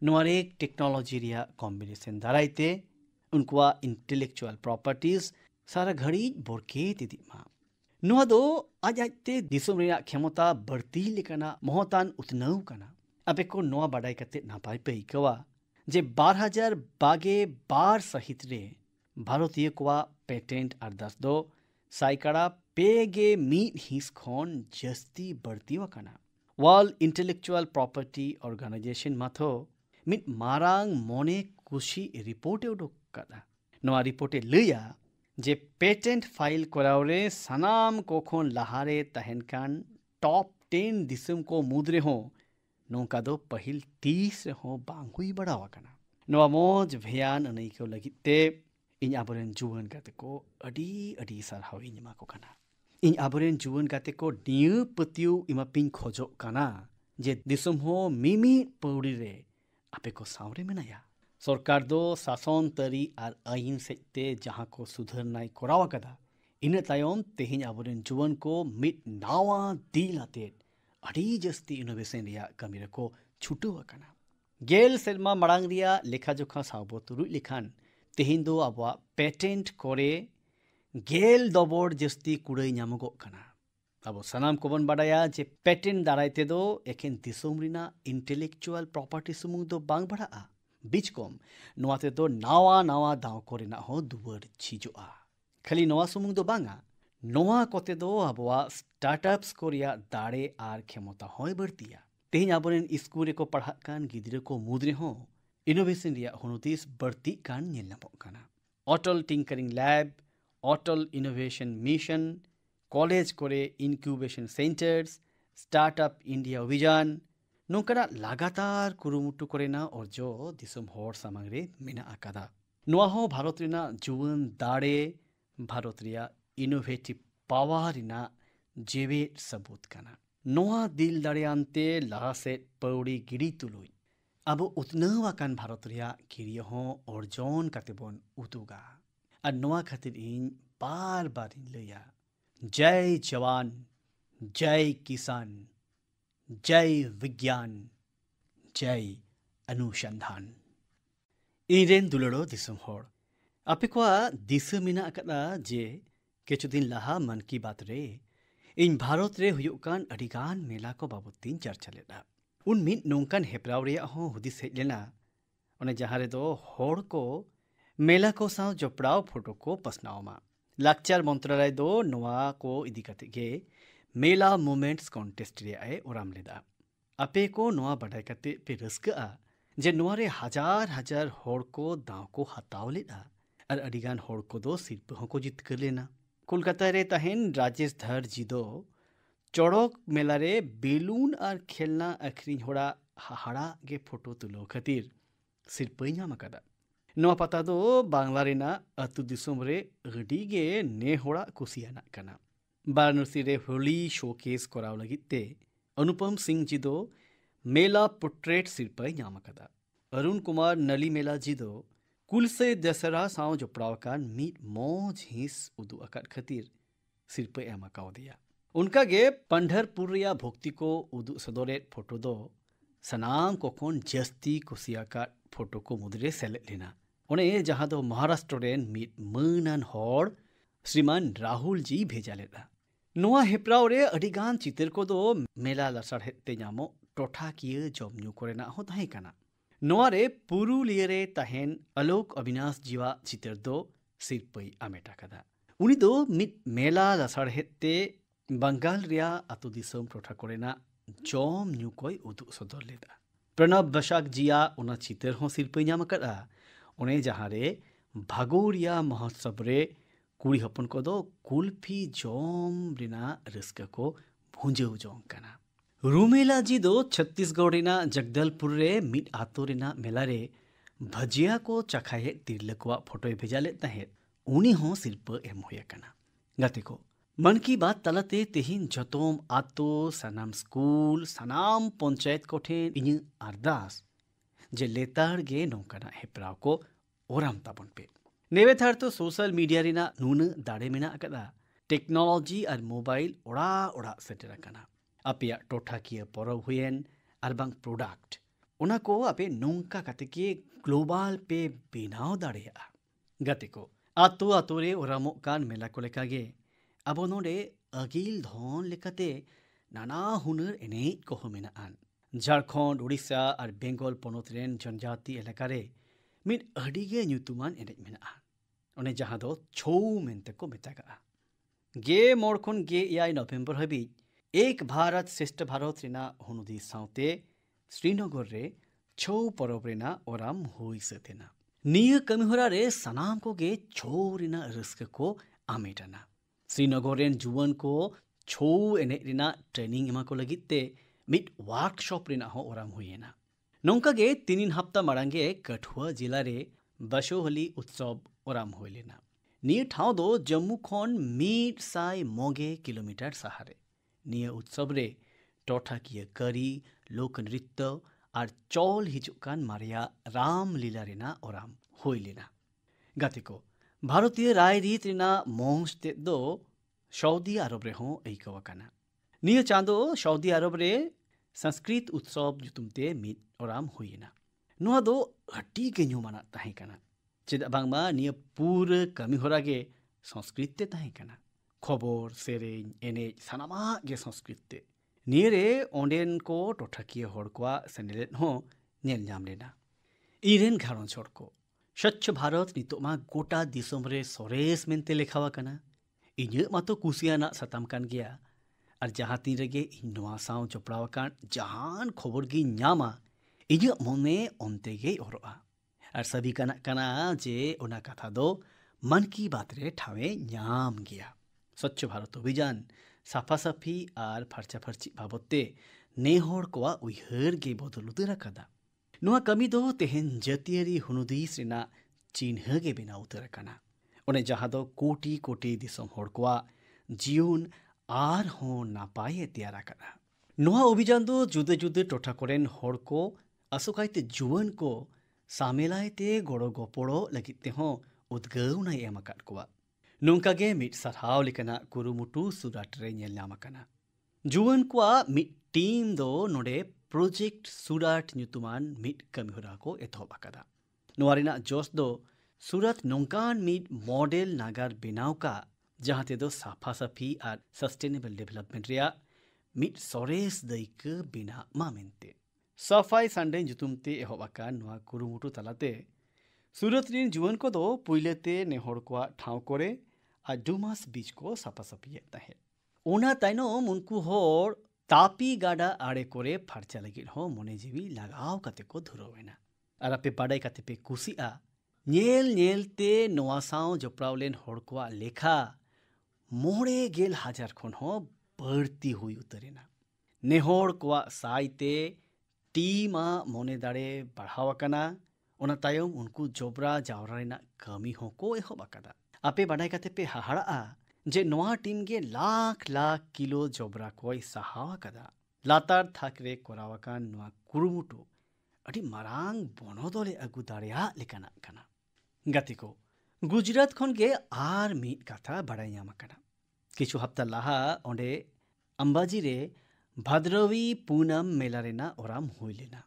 नोर एक टेक्नोलॉजी रिया कॉम्बिनेशन दराइते उनकुआ इंटेलेक्चुअल प्रॉपर्टीज सारा घड़ी बोरके दिदिमा नुआ दो आज आज ते दिसम रिया क्षमता बढ़ती लेकना महतान उतनाव कना अबे को नुआ बाड़ाई कते ना पाई पे ही कवा जे बार हजार बागे बार सहित रे भारतीय कोवा पेटेंट अर्दास दो साइकड़ा पेगे मीट हिस खोन जस्ती बढ़ती वकना इंटेलेक्चुअल प्रॉपर्टी ऑर्गेनाइजेशन माथो मीट मारांग मोने कुशी रिपोर्टे उड़ो करा नवा रिपोर्टे लिया जे पेटेंट फाइल करावरे सनाम कोखोन लहारे तहनकान टॉप टेन दिसम को मुद्रे हों ᱱᱚᱝᱠᱟ ᱯᱟᱹᱦᱤᱞ ᱛᱤᱥ ᱨᱮᱦᱚᱸ ᱵᱟᱝ ᱦᱩᱭ ᱵᱟᱲᱟ ᱟᱠᱟᱱᱟ ᱱᱚᱣᱟ ᱢᱚᱡᱽ ᱵᱷᱮᱭᱟᱱ ᱟᱹᱱᱟᱹᱭᱠᱟᱹᱣ ᱞᱟᱹᱜᱤᱫ ᱛᱮ ᱤᱧ ᱟᱵᱚᱨᱮᱱ ᱡᱩᱣᱟᱹᱱ ᱜᱟᱛᱮ ᱠᱚ ᱟᱹᱰᱤ ᱟᱹᱰᱤ ᱥᱟᱨᱦᱟᱣ ᱤᱧ ᱮᱢᱟ ᱠᱚ ᱠᱟᱱᱟ ᱤᱧ ᱟᱵᱚᱨᱮᱱ ᱡᱩᱣᱟᱹᱱ ᱜᱟᱛᱮ ᱠᱚ ᱱᱤᱭᱟᱹ ᱯᱟᱹᱛᱭᱟᱹᱣ ᱮᱢᱟᱯᱤᱧ ᱠᱷᱚᱡᱚᱜ ᱠᱟᱱᱟ ᱡᱮ ᱫᱤᱥᱚᱢ ᱦᱚᱸ ᱢᱤᱢᱤᱫ ᱯᱟᱹᱣᱲᱤ ᱨᱮ ᱟᱯᱮ ᱠᱚ ᱥᱟᱶᱨᱮ ᱢᱮᱱᱟᱭᱟ ᱥᱚᱨᱠᱟᱨ ᱫᱚ ᱥᱟᱥᱚᱱ ᱛᱟᱹᱨᱤ ᱟᱨ ᱟᱹᱭᱤᱱ ᱥᱮᱡᱛᱮ ᱡᱟᱦᱟᱸ ᱠᱚ ᱥᱩᱫᱷᱟᱹᱨᱱᱟᱭ ᱠᱚᱨᱟᱣ ᱟᱠᱟᱫᱟ ᱤᱱᱟᱹ ᱛᱟᱭᱚᱢ ᱛᱮᱦᱮᱧ ᱟᱵᱚᱨᱮᱱ ᱡᱩᱣᱟᱹᱱ ᱠᱚ ᱢᱤᱫ ᱱᱟᱣᱟ ᱫᱤᱞ ᱟᱛᱮᱫ ᱟᱹᱰᱤ ᱡᱟᱹᱥᱛᱤ ᱤᱱᱳᱵᱷᱮᱥᱚᱱ ᱨᱮᱭᱟᱜ ᱠᱟᱹᱢᱤ ᱨᱮᱠᱚ ᱪᱷᱩᱴᱟᱹᱣ ᱟᱠᱟᱱᱟ ᱜᱮᱞ ᱥᱮᱨᱢᱟ ᱢᱟᱲᱟᱝ ᱨᱮᱭᱟᱜ ᱞᱮᱠᱷᱟ ᱡᱚᱠᱷᱟ ᱥᱟᱵᱚ ᱛᱩᱞᱩᱡ ᱞᱮᱠᱷᱟᱱ ᱛᱮᱦᱮᱧ ᱫᱚ ᱟᱵᱚᱣᱟᱜ ᱯᱮᱴᱮᱱᱴ ᱠᱚᱨᱮ ᱜᱮᱞ ᱫᱚᱵᱚᱲ ᱡᱟᱹᱥᱛᱤ ᱠᱩᱲᱟᱹᱭ ᱧᱟᱢᱚᱜᱚᱜ ᱠᱟᱱᱟ ᱟᱵᱚ ᱥᱟᱱᱟᱢ ᱠᱚᱵᱚᱱ ᱵᱟᱰᱟᱭᱟ ᱡᱮ ᱯᱮᱴᱮᱱᱴ ᱫᱟᱨᱟᱭ ᱛᱮᱫᱚ ᱮᱠᱷᱮᱱ ᱫᱤᱥᱚᱢ ᱨᱮᱱᱟᱜ ᱤᱱᱴᱮᱞᱮᱠᱪᱩᱣᱟᱞ ᱯᱨᱚᱯᱟᱨᱴᱤ ᱥᱩᱢᱩᱝ ᱫᱚ ᱵᱟᱝ ᱵᱟᱲᱟᱜᱼᱟ ᱵᱤᱡ ᱠᱚᱢ ᱱᱚᱣᱟ ᱛᱮᱫᱚ ᱱᱟᱣᱟ ᱱᱟᱣᱟ ᱫᱟᱣ ᱠᱚᱨᱮᱱᱟᱜ ᱦᱚᱸ ᱫᱩᱣᱟᱹᱨ ᱡᱷᱤᱡᱚᱜᱼᱟ ᱠᱷᱟᱹᱞᱤ ᱱᱚᱣᱟ ᱥᱩᱢᱩᱝ ᱫᱚ ᱵᱟᱝᱟ ᱱᱚᱣᱟ ᱠᱚᱛᱮ ᱫᱚ ᱟᱵᱚᱣᱟᱜ ᱥᱴᱟᱨᱴᱟᱯᱥ ᱠᱚ ᱨᱮᱭᱟᱜ ᱫᱟᱲᱮ ᱟᱨ ᱠᱷᱮᱢᱚᱛᱟ ᱦᱚᱸᱭ ᱵᱟᱹᱲᱛᱤᱭᱟ ᱛᱮᱦᱮᱧ ᱟᱵᱚᱨᱮᱱ ᱥᱠᱩᱞ ᱨᱮᱠᱚ ᱯᱟᱲᱦᱟᱜ ᱠᱟᱱ ᱜᱤᱫᱽᱨᱟᱹ ᱠᱚ ᱢᱩᱫᱽ ᱨᱮᱦᱚᱸ ᱤᱱᱳᱵᱷᱮᱥᱚᱱ ᱨᱮᱭᱟᱜ ᱦᱩᱱᱩᱫᱤᱥ ᱵᱟᱹᱲᱛᱤᱜ ᱠᱟᱱ ᱧᱮᱞ ᱧᱟᱢᱚᱜ ᱠᱟᱱᱟ Atal tinkering lab Atal innovation mission college করে incubation centres start up India অভিযান ᱱᱚᱝᱠᱟᱱᱟᱜ ᱞᱟᱜᱟᱛᱟᱨ ᱠᱩᱨᱩᱢᱩᱴᱩ ᱠᱚᱨᱮᱱᱟᱜ ᱚᱨᱡᱚ ᱫᱤᱥᱚᱢ ᱦᱚᱲ ᱥᱟᱢᱟᱝ ᱨᱮ ᱢᱮᱱᱟᱜ ᱟᱠᱟᱫᱟ ᱱᱚᱣᱟ ᱦᱚᱸ ᱵᱷᱟᱨᱚᱛ ᱨᱮᱱᱟᱜ ᱡᱩᱣᱟᱹᱱ ᱫᱟᱲᱮ ᱵᱷᱟᱨᱚᱛ ᱨᱮᱭᱟᱜ ᱤᱱᱳᱵᱷᱮᱴᱤᱵᱷ ᱯᱟᱣᱟᱨ ᱨᱮᱱᱟᱜ ᱡᱮᱣᱮᱫ ᱥᱟᱹᱵᱩᱫ ᱠᱟᱱᱟ ᱱᱚᱣᱟ ᱫᱤᱞ ᱫᱟᱲᱮᱭᱟᱱᱛᱮ ᱞᱟᱦᱟ ᱥᱮᱫ ᱯᱟᱹᱣᱲᱤ ᱜᱤᱰᱤ ᱛᱩᱞᱩᱡ ᱟᱵᱚ ᱩᱛᱱᱟᱹᱣ ᱟᱠᱟᱱ ᱵᱷᱟᱨᱚᱛ ᱨᱮᱭᱟᱜ ᱠᱤᱨᱤᱭᱟᱹ ᱦᱚᱸ ᱚᱨᱡᱚᱱ ᱠᱟᱛᱮ ᱵᱚᱱ ᱩᱫᱩᱜᱟ ᱟᱨ ᱱᱚᱣᱟ ᱠᱷᱟᱹᱛᱤᱨ ᱤᱧ ᱵᱟᱨ ᱵᱟᱨᱤᱧ ᱞᱟᱹᱭᱟ जय जवान जय किसान जय विज्ञान जय अनुसंधान ᱤᱧᱨᱮᱱ ᱫᱩᱞᱟᱹᱲᱚ ᱫᱤᱥᱚᱢ ᱦᱚᱲ ᱟᱯᱮ ᱠᱚᱣᱟᱜ ᱫᱤᱥᱟᱹ ᱢᱮᱱᱟᱜ ᱟᱠᱟᱫᱟ ᱡᱮ ᱠᱤᱪᱷᱩᱫᱤᱱ ᱞᱟᱦᱟ ᱢᱟᱱ ᱠᱤ ᱵᱟᱛ ᱨᱮ ᱤᱧ ᱵᱷᱟᱨᱚᱛ ᱨᱮ ᱦᱩᱭᱩᱜ ᱠᱟᱱ ᱟᱹᱰᱤᱜᱟᱱ ᱢᱮᱞᱟ ᱠᱚ ᱵᱟᱵᱚᱫ ᱛᱤᱧ ᱪᱟᱨᱪᱟ ᱞᱮᱫᱟ ᱩᱱ ᱢᱤᱫ ᱱᱚᱝᱠᱟᱱ ᱦᱮᱯᱨᱟᱣ ᱨᱮᱭᱟᱜ ᱦᱚᱸ ᱦᱩᱫᱤᱥ ᱦᱮᱡ ᱞᱮᱱᱟ ᱚᱱᱮ ᱡᱟᱦᱟᱸ ᱨᱮᱫᱚ ᱦᱚᱲ ᱠᱚ ᱢᱮᱞᱟ ᱠᱚ ᱥᱟᱶ ᱡᱚᱯᱲᱟᱣ ᱯᱷᱳᱴᱳ ᱠᱚ ᱯᱟᱥᱱᱟᱣ ᱢᱟ ᱞᱟᱠᱪᱟᱨ ᱢᱚᱱᱛᱨᱟᱞᱚᱭ ᱫᱚ ᱱᱚᱣᱟ ᱠᱚ ᱤᱫᱤ ᱠᱟᱛᱮ ᱜᱮ ᱢᱮᱞᱟ ᱢᱩᱢᱮᱱᱴᱥ ᱠᱚᱱᱴᱮᱥᱴ ᱨᱮᱭᱟᱜ ᱮ ᱚᱨᱟᱢ ᱞᱮᱫᱟ ᱟᱯᱮ ᱠᱚ ᱱᱚᱣᱟ ᱵᱟᱰᱟᱭ ᱠᱟᱛᱮ ᱯᱮ ᱨᱟᱹᱥᱠᱟᱹᱜᱼᱟ ᱡᱮ ᱱᱚᱣᱟ ᱨᱮ ᱦᱟᱡᱟᱨ ᱦᱟᱡᱟᱨ ᱦᱚᱲ ᱠᱚ ᱫᱟᱣ ᱠᱚ ᱦᱟᱛᱟᱣ ᱞᱮᱫᱟ ᱟᱨ ᱟᱹᱰᱤᱜᱟᱱ ᱦᱚᱲ ᱠᱚᱫᱚ ᱥᱤᱨᱯᱟᱹ ᱦᱚᱸᱠᱚ ᱡᱤᱛᱠᱟᱹᱨ ᱞᱮᱱᱟ কলকাতারে তাহেন রাজেশ ধর জিদো চড়ক মেলারে বেলুন আর খেলনা আখরিং হড়া হাহাড়া গে ফটো তুলো খাতির শিল্পাই নাম আকাদা पता दो बांग्ला रेना अतु दिसम रे अडी गे ने होड़ा कुसियाना कना वाराणसी रे होली शोकेस कराव लगी ते अनुपम सिंह जी दो मेला पोट्रेट शिल्पाई नाम अरुण कुमार नली मेला जी दो ᱠᱩᱞᱥᱮ ᱫᱮᱥᱨᱟ ᱥᱟᱶ ᱡᱚᱯᱲᱟᱣ ᱟᱠᱟᱱ ᱢᱤᱫ ᱢᱚᱡᱽ ᱦᱤᱸᱥ ᱩᱫᱩᱜ ᱟᱠᱟᱫ ᱠᱷᱟᱹᱛᱤᱨ ᱥᱤᱨᱯᱟᱹ ᱮᱢ ᱟᱠᱟᱣᱫᱮᱭᱟ ᱚᱱᱠᱟᱜᱮ ᱯᱟᱱᱰᱷᱟᱨᱯᱩᱨ ᱨᱮᱭᱟᱜ ᱵᱷᱚᱠᱛᱤ ᱠᱚ ᱩᱫᱩᱜ ᱥᱚᱫᱚᱨᱮᱫ ᱯᱷᱳᱴᱳ ᱫᱚ ᱥᱟᱱᱟᱢ ᱠᱚ ᱠᱷᱚᱱ ᱡᱟᱹᱥᱛᱤ ᱠᱩᱥᱤᱭᱟᱠᱟᱫ ᱯᱷᱳᱴᱳ ᱠᱚ ᱢᱩᱫᱽᱨᱮ ᱥᱮᱞᱮᱫ ᱞᱮᱱᱟ ᱚᱱᱮ ᱡᱟᱦᱟᱸ ᱫᱚ ᱢᱚᱦᱟᱨᱟᱥᱴᱨᱚ ᱨᱮᱱ ᱢᱤᱫ ᱢᱟᱹᱱᱟᱱ ᱦᱚᱲ ᱥᱨᱤᱢᱟᱱ ᱨᱟᱦᱩᱞ ᱡᱤ ᱵᱷᱮᱡᱟ ᱞᱮᱫᱟ ᱱᱚᱣᱟ ᱦᱮᱯᱨᱟᱣ ᱨᱮ ᱟᱹᱰᱤᱜᱟᱱ ᱪᱤᱛᱟᱹᱨ ᱠᱚᱫᱚ ᱢᱮᱞᱟ ᱞᱟᱥᱟᱲᱦᱮᱫ ᱛᱮ ᱧᱟᱢᱚᱜ ᱴᱚᱴᱷᱟᱠᱤᱭᱟᱹ ᱡᱚᱢ ᱧᱩ ᱠᱚᱨᱮᱱᱟᱜ ᱦᱚᱸ ᱛᱟᱦᱮᱸ ᱠᱟᱱᱟ නොවරේ පුරුලියරේ තහෙන් අලෝක් අවිනාස් ජිවා චිතර්දෝ සිල්පයි අමෙටා කදා. ᱩᱱᱤᱫᱚ ᱢᱤᱫ ᱢᱮᱞᱟ ᱞᱟᱥᱟᱲᱦᱮᱫᱛᱮ ᱵᱟᱝᱜᱟᱞ ᱨᱮᱭᱟᱜ ᱟᱛᱳ ᱫᱤᱥᱚᱢ ᱴᱚᱴᱷᱟ ᱠᱚᱨᱮᱱᱟᱜ ᱡᱚᱢ ᱧᱩ ᱠᱚᱭ ᱩᱫᱩᱜ ᱥᱚᱫᱚᱨ ᱞᱮᱫᱟ ᱯᱨᱚᱱᱚᱵ ᱵᱟᱥᱟᱠ ᱡᱤᱭᱟᱜ ᱚᱱᱟ ᱪᱤᱛᱟᱹᱨ ᱦᱚᱸ ᱥᱤᱨᱯᱟᱹᱭ ᱧᱟᱢ ᱟᱠᱟᱫᱟ ᱚᱱᱮ ᱡᱟᱦᱟᱸᱨᱮ ᱵᱷᱟᱜᱳᱨᱤᱭᱟ ᱢᱚᱦᱚᱛᱥᱚᱵ ᱨᱮ ᱠᱩᱲᱤ ᱦᱚᱯᱚᱱ ᱠᱚᱫᱚ ᱠᱩᱞᱯᱷᱤ ᱡᱚᱢ ᱨᱮᱱᱟᱜ ᱨᱟᱹᱥᱠᱟᱹ ᱠᱚ ᱵᱷᱩᱸᱡᱟᱹᱣ ᱡᱚᱝ ᱠᱟᱱᱟ रूमेला जी दो छत्तीसगढ़ रेना जगदलपुर रे मिट आतो रेना मेला रे भजिया को चखाये तिरले को फोटो भेजा ले तहे उनी हो सिर्फ एम होय कना गते को मन की बात तलते तेहिन जतोम आतो सनाम स्कूल सनाम पंचायत कोठे इन अरदास जे लेतार गे नोकना हेप्राव को ओराम तापन पे नेवेथार तो सोशल मीडिया रेना नून दाड़े मेना कदा टेक्नोलॉजी और मोबाइल ओड़ा ओड़ा सेटेरा कना ᱟᱯᱮᱭᱟᱜ ᱴᱚᱴᱷᱟᱠᱤᱭᱟᱹ ᱯᱚᱨᱚᱵᱽ ᱦᱩᱭᱮᱱ ᱟᱨᱵᱟᱝ ᱯᱨᱚᱰᱟᱠᱴ ᱚᱱᱟ ᱠᱚ ᱟᱯᱮ ᱱᱚᱝᱠᱟ ᱠᱟᱛᱮ ᱜᱮ ᱜᱞᱳᱵᱟᱞ ᱯᱮ ᱵᱮᱱᱟᱣ ᱫᱟᱲᱮᱭᱟᱜᱼᱟ ᱜᱟᱛᱮ ᱠᱚ ᱟᱛᱳ ᱟᱛᱳ ᱨᱮ ᱚᱨᱟᱢᱚᱜ ᱠᱟᱱ ᱢᱮᱞᱟ ᱠᱚ ᱞᱮᱠᱟᱜᱮ ᱟᱵᱚ ᱱᱚᱰᱮ ᱟᱹᱜᱤᱞ ᱫᱷᱚᱱ ᱞᱮᱠᱟᱛᱮ ᱱᱟᱱᱟ ᱦᱩᱱᱟᱹᱨ ᱮᱱᱮᱡ ᱠᱚᱦᱚᱸ ᱢᱮᱱᱟᱜᱼᱟ ᱡᱷᱟᱲᱠᱷᱚᱸᱰ ᱩᱲᱤᱥᱥᱟ ᱟᱨ ᱵᱮᱝᱜᱚᱞ ᱯᱚᱱᱚᱛ ᱨᱮᱱ ᱡᱚᱱᱡᱟᱛᱤ ᱮᱞᱟᱠᱟᱨᱮ ᱢᱤᱫ ᱟᱹᱰᱤᱜᱮ ᱧᱩᱛᱩᱢᱟᱱ ᱮᱱᱮᱡ ᱢᱮᱱᱟᱜᱼᱟ ᱚᱱᱮ ᱡᱟᱦᱟᱸ ᱫᱚ ᱪᱷᱳ ᱢᱮᱱᱛᱮ ᱠᱚ ᱢᱮᱛᱟᱜᱼᱟ ᱜᱮ ᱢᱚᱲ ᱠᱷᱚᱱ ᱜᱮ ᱮᱭᱟᱭ ᱱᱚᱵᱷᱮᱢᱵᱚᱨ ᱦᱟᱹᱵᱤᱡ এক ভারত শ্রেষ্ঠ ভারত রেনা হনুদি সাঁতে শ্রীনগর রে ছৌ পরব রেনা ওরাম হই সেতেনা নিয়ে কামিহরা রে সানাম কোগে ছৌ রেনা রিস্ক কো আমেটানা শ্রীনগর রেন জুয়ান কো ছৌ এনে রেনা ট্রেনিং এমা কো লাগিতে মিট ওয়ার্কশপ রেনা হ ওরাম হইয়েনা নৌকাগে তিন হাপ্তা মারাঙ্গে কাঠুয়া জেলা রে বাসোহলি উৎসব ওরাম হইলেনা নিয়ে ঠাও দো জম্মু খন মিট সাই মগে কিলোমিটার সাহারে ᱱᱤᱭᱟᱹ ᱩᱛᱥᱚᱵ ᱨᱮ ᱴᱚᱴᱷᱟᱠᱤᱭᱟᱹ ᱠᱟᱹᱨᱤ ᱞᱳᱠ ᱱᱨᱤᱛᱛᱚ ᱟᱨ ᱪᱚᱞ ᱦᱤᱡᱩᱜ ᱠᱟᱱ ᱢᱟᱨᱮᱭᱟᱜ ᱨᱟᱢ ᱞᱤᱞᱟ ᱨᱮᱱᱟᱜ ᱚᱨᱟᱢ ᱦᱩᱭ ᱞᱮᱱᱟ ᱜᱟᱛᱮ ᱠᱚ ᱵᱷᱟᱨᱚᱛᱤᱭᱚ ᱨᱟᱭᱨᱤᱛ ᱨᱮᱱᱟᱜ ᱢᱚᱦᱚᱥ ᱛᱮᱫ ᱫᱚ ᱥᱟᱣᱫᱤ ᱟᱨᱚᱵ ᱨᱮᱦᱚᱸ ᱟᱹᱭᱠᱟᱹᱣ ᱟᱠᱟᱱᱟ ᱱᱤᱭᱟᱹ ᱪᱟᱸᱫᱚ ᱥᱟᱣᱫᱤ ᱟᱨᱚᱵ ᱨᱮ ᱥᱚᱝᱥᱠᱨᱤᱛ ᱩᱛᱥᱚᱵ ᱧᱩᱛᱩᱢᱛᱮ ᱢᱤᱫ ᱚᱨᱟᱢ ᱦᱩᱭᱮᱱᱟ ᱱᱚᱣᱟ ᱫᱚ ᱟᱹᱰᱤ ᱜᱮ ᱧᱩᱢᱟᱱᱟᱜ ᱛᱟᱦᱮᱸ ᱠᱟᱱᱟ ᱪᱮᱫᱟᱜ ᱵᱟᱝᱢᱟ ᱱᱤᱭᱟᱹ ᱯᱩᱨᱟᱹ ᱠᱟᱹᱢᱤ ᱦᱚᱨᱟ ᱜᱮ ᱥᱚᱝᱥᱠᱨᱤᱛ ᱛᱮ ᱛᱟᱦᱮᱸ ᱠᱟᱱᱟ ᱠᱷᱚᱵᱚᱨ ᱥᱮᱨᱮᱧ ᱮᱱᱮᱡ ᱥᱟᱱᱟᱢᱟᱜ ᱜᱮ ᱥᱚᱝᱥᱠᱨᱤᱛ ᱛᱮ ᱱᱤᱭᱟᱹ ᱨᱮ ᱚᱸᱰᱮᱱ ᱠᱚ ᱴᱚᱴᱷᱟᱠᱤᱭᱟᱹ ᱦᱚᱲ ᱠᱚᱣᱟᱜ ᱥᱮᱱᱮᱞᱮᱫ ᱦᱚᱸ ᱧᱮᱞ ᱧᱟᱢ ᱞᱮᱱᱟ ᱤᱧᱨᱮᱱ ᱜᱷᱟᱨᱚᱸᱡᱽ ᱦᱚᱲ ᱠᱚ ᱥᱚᱪᱪᱷ ᱵᱷᱟᱨᱚᱛ ᱱᱤᱛᱚᱜ ᱢᱟ ᱜᱚᱴᱟ ᱫᱤᱥᱚᱢ ᱨᱮ ᱥᱚᱨᱮᱥ ᱢᱮᱱᱛᱮ ᱞᱮᱠᱷᱟᱣ ᱟᱠᱟᱱᱟ ᱤᱧᱟᱹᱜ ᱢᱟᱛᱚ ᱠᱩᱥᱤᱭᱟᱱᱟᱜ ᱥᱟᱛᱟᱢ ᱠᱟᱱ ᱜᱮᱭᱟ ᱟᱨ ᱡᱟᱦᱟᱸ ᱛᱤᱱ ᱨᱮᱜᱮ ᱤᱧ ᱱᱚᱣᱟ ᱥᱟᱶ ᱡᱚᱯᱲᱟᱣ ᱟᱠᱟᱱ ᱡᱟᱦᱟᱱ ᱠᱷᱚᱵᱚᱨ ᱜᱤᱧ ᱧᱟᱢᱟ ᱤᱧᱟᱹᱜ ᱢᱚᱱᱮ ᱚᱱᱛᱮ ᱜᱮᱭ ᱚᱨᱚᱜᱼᱟ ᱟᱨ ᱥᱟᱹᱵᱤ ᱠᱟᱱᱟᱜ ᱠᱟᱱᱟ ᱡᱮ ᱚᱱᱟ ᱠᱟᱛᱷᱟ ᱫᱚ ᱢᱟᱱ ᱠᱤ ᱵᱟᱛ ᱨᱮ ᱴᱷᱟᱶᱮ ᱧᱟᱢ ᱜᱮᱭᱟ ᱥᱚᱪᱪᱷ ᱵᱷᱟᱨᱚᱛ ᱚᱵᱷᱤᱡᱟᱱ ᱥᱟᱯᱷᱟᱥᱟᱯᱷᱤ ᱟᱨ ᱯᱷᱟᱨᱪᱟᱼᱯᱷᱟᱨᱪᱤ ᱵᱟᱵᱚᱫᱛᱮ ᱱᱮ ᱦᱚᱲ ᱠᱚᱣᱟᱜ ᱩᱭᱦᱟᱹᱨ ᱜᱮ ᱵᱚᱫᱚᱞ ᱩᱛᱟᱹᱨ ᱟᱠᱟᱫᱟ ᱱᱚᱣᱟ ᱠᱟᱹᱢᱤ ᱫᱚ ᱛᱮᱦᱮᱧ ᱡᱟᱹᱛᱤᱭᱟᱹᱨᱤ ᱦᱩᱱᱩᱫᱤᱥ ᱨᱮᱱᱟᱜ ᱪᱤᱱᱦᱟᱹ ᱜᱮ ᱵᱮᱱᱟᱣ ᱩᱛᱟᱹᱨ ᱟᱠᱟᱱᱟ ᱚᱱᱮ ᱡᱟᱦᱟᱸ ᱫᱚ ᱠᱳᱴᱤ ᱠᱳᱴᱤ ᱫᱤᱥᱚᱢ ᱦᱚᱲ ᱠᱚᱣᱟᱜ ᱡᱤᱭᱚᱱ ᱟᱨᱦᱚᱸ ᱱᱟᱯᱟᱭᱮ ᱛᱮᱭᱟᱨ ᱟᱠᱟᱫᱟ ᱱᱚᱣᱟ ᱚᱵᱷᱤᱡᱟᱱ ᱫᱚ ᱡᱩᱫᱟᱹ ᱡᱩᱫᱟᱹ ᱴᱚᱴᱷᱟ ᱠᱚᱨᱮᱱ ᱦᱚᱲ ᱠᱚ ᱟᱥᱚᱠᱟᱭᱛᱮ ᱡᱩᱣᱟᱹᱱ ᱠᱚ ᱥᱟᱢᱮᱞᱟᱭᱛᱮ ᱜᱚᱲᱚ ᱜᱚᱯᱚᱲᱚ ᱞᱟᱹᱜᱤᱫ ᱛᱮᱦᱚᱸ ᱩᱫᱽᱜᱟᱹᱣ ᱱᱟᱭ ᱮᱢ ᱟᱠᱟᱫ ᱠᱚᱣᱟ ᱱᱚᱝᱠᱟᱜᱮ ᱢᱤᱫ ᱥᱟᱨᱦᱟᱣ ᱞᱮᱠᱟᱱᱟᱜ ᱠᱩᱨᱩᱢᱩᱴᱩ ᱥᱩᱨᱟᱴ ᱨᱮ ᱧᱮᱞ ᱧᱟᱢ ᱟᱠᱟᱱᱟ᱾ ᱡᱩᱣᱟᱹᱱ ᱠᱚᱣᱟᱜ ᱢᱤᱫ ᱴᱤᱢ ᱫᱚ ᱱᱚᱰᱮ ᱯᱨᱚᱡᱮᱠᱴ ᱥᱩᱨᱟᱴ ᱧᱩᱛᱩᱢᱟᱱ ᱢᱤᱫ ᱠᱟᱹᱢᱤᱦᱚᱨᱟ ᱠᱚ ᱮᱛᱚᱦᱚᱵ ᱟᱠᱟᱫᱟ᱾ ᱱᱚᱣᱟ ᱨᱮᱱᱟᱜ ᱡᱚᱥ ᱫᱚ ᱥᱩᱨᱟᱛ ᱱᱚᱝᱠᱟᱱ ᱢᱤᱫ ᱢᱚᱰᱮᱞ ᱱᱟᱜᱟᱨ ᱵᱮᱱᱟᱣ ᱠᱟᱜ ᱡᱟᱦᱟᱸ ᱛᱮᱫᱚ ᱥᱟᱯᱷᱟᱼᱥᱟᱹᱯᱷᱤ ᱟᱨ ᱥᱟᱥᱴᱮᱱᱮᱵᱚᱞ ᱰᱮᱵᱷᱮᱞᱚᱯᱢᱮᱱᱴ ᱨᱮᱭᱟᱜ ᱢᱤᱫ ᱥᱚᱨᱮᱥ ᱫᱟᱹᱭᱠᱟᱹ ᱵᱮᱱᱟᱜ ᱢᱟ ᱢᱮᱱᱛᱮ᱾ ᱥᱟᱯᱷᱟᱭ ᱥᱟᱱᱰᱮ ᱧᱩᱛᱩᱢ ᱛᱮ ᱮᱦᱚᱵ ᱟᱠᱟᱱ ᱱᱚᱣᱟ ᱠᱩᱨᱩᱢᱩᱴᱩ ᱛᱟᱞᱟᱛᱮ सूरत रिन जीवन को तो दो पुलेते नेहर को ठाव करे डुमास बीच को साफा साफी तहे ओना तैनम उनकु होर तापी गाडा आड़े करे फार्चा लगे हो मने जीवी लगाव कते को धुरोवेना आर आपे बाडाय कते पे कुसिया नेल नेल ते नोआ साउ जपरावलेन होर को लेखा मोड़े गेल हजार खन हो बढ़ती हुई उतरेना नेहर को साइते टीमा मने दाड़े बढ़ावकना ᱚᱱᱟ ᱛᱟᱭᱚᱢ ᱩᱱᱠᱩ ᱡᱚᱵᱨᱟ ᱡᱟᱣᱨᱟ ᱨᱮᱱᱟᱜ ᱠᱟᱹᱢᱤ ᱦᱚᱸᱠᱚ ᱮᱦᱚᱵ ᱟᱠᱟᱫᱟ ᱟᱯᱮ ᱵᱟᱰᱟᱭ ᱠᱟᱛᱮ ᱯᱮ ᱦᱟᱦᱟᱲᱟᱜᱼᱟ ᱡᱮ ᱱᱚᱣᱟ ᱴᱤᱢ ᱜᱮ ᱞᱟᱠᱷ ᱞᱟᱠᱷ ᱠᱤᱞᱳ ᱡᱚᱵᱨᱟ ᱠᱚᱭ ᱥᱟᱦᱟᱣ ᱟᱠᱟᱫᱟ ᱞᱟᱛᱟᱨ ᱛᱷᱟᱠ ᱨᱮ ᱠᱚᱨᱟᱣ ᱟᱠᱟᱱ ᱱᱚᱣᱟ ᱠᱩᱨᱩᱢᱩᱴᱩ ᱟᱹᱰᱤ ᱢᱟᱨᱟᱝ ᱵᱚᱱᱚᱫᱚᱞᱮ ᱟᱹᱜᱩ ᱫᱟᱲᱮᱭᱟᱜ ᱞᱮᱠᱟᱱᱟᱜ ᱠᱟᱱᱟ ᱜᱟᱛᱮ ᱠᱚ ᱜᱩᱡᱽᱨᱟᱴ ᱠᱷᱚᱱ ᱜᱮ ᱟᱨ ᱢᱤᱫ ᱠᱟᱛᱷᱟ ᱵᱟᱰᱟᱭ ᱧᱟᱢ ᱟᱠᱟᱱᱟ ᱠᱤᱪᱷᱩ ᱦᱟᱯᱛᱟ ᱞᱟᱦᱟ ᱚᱸᱰᱮ ᱟᱢᱵᱟᱡᱤ ᱨᱮ ᱵᱷᱟᱫᱨᱚᱵᱤ ᱯᱩᱱᱟᱢ ᱢᱮᱞᱟ ᱨᱮᱱᱟᱜ ᱚᱨᱟᱢ ᱦᱩᱭ ᱞᱮᱱᱟ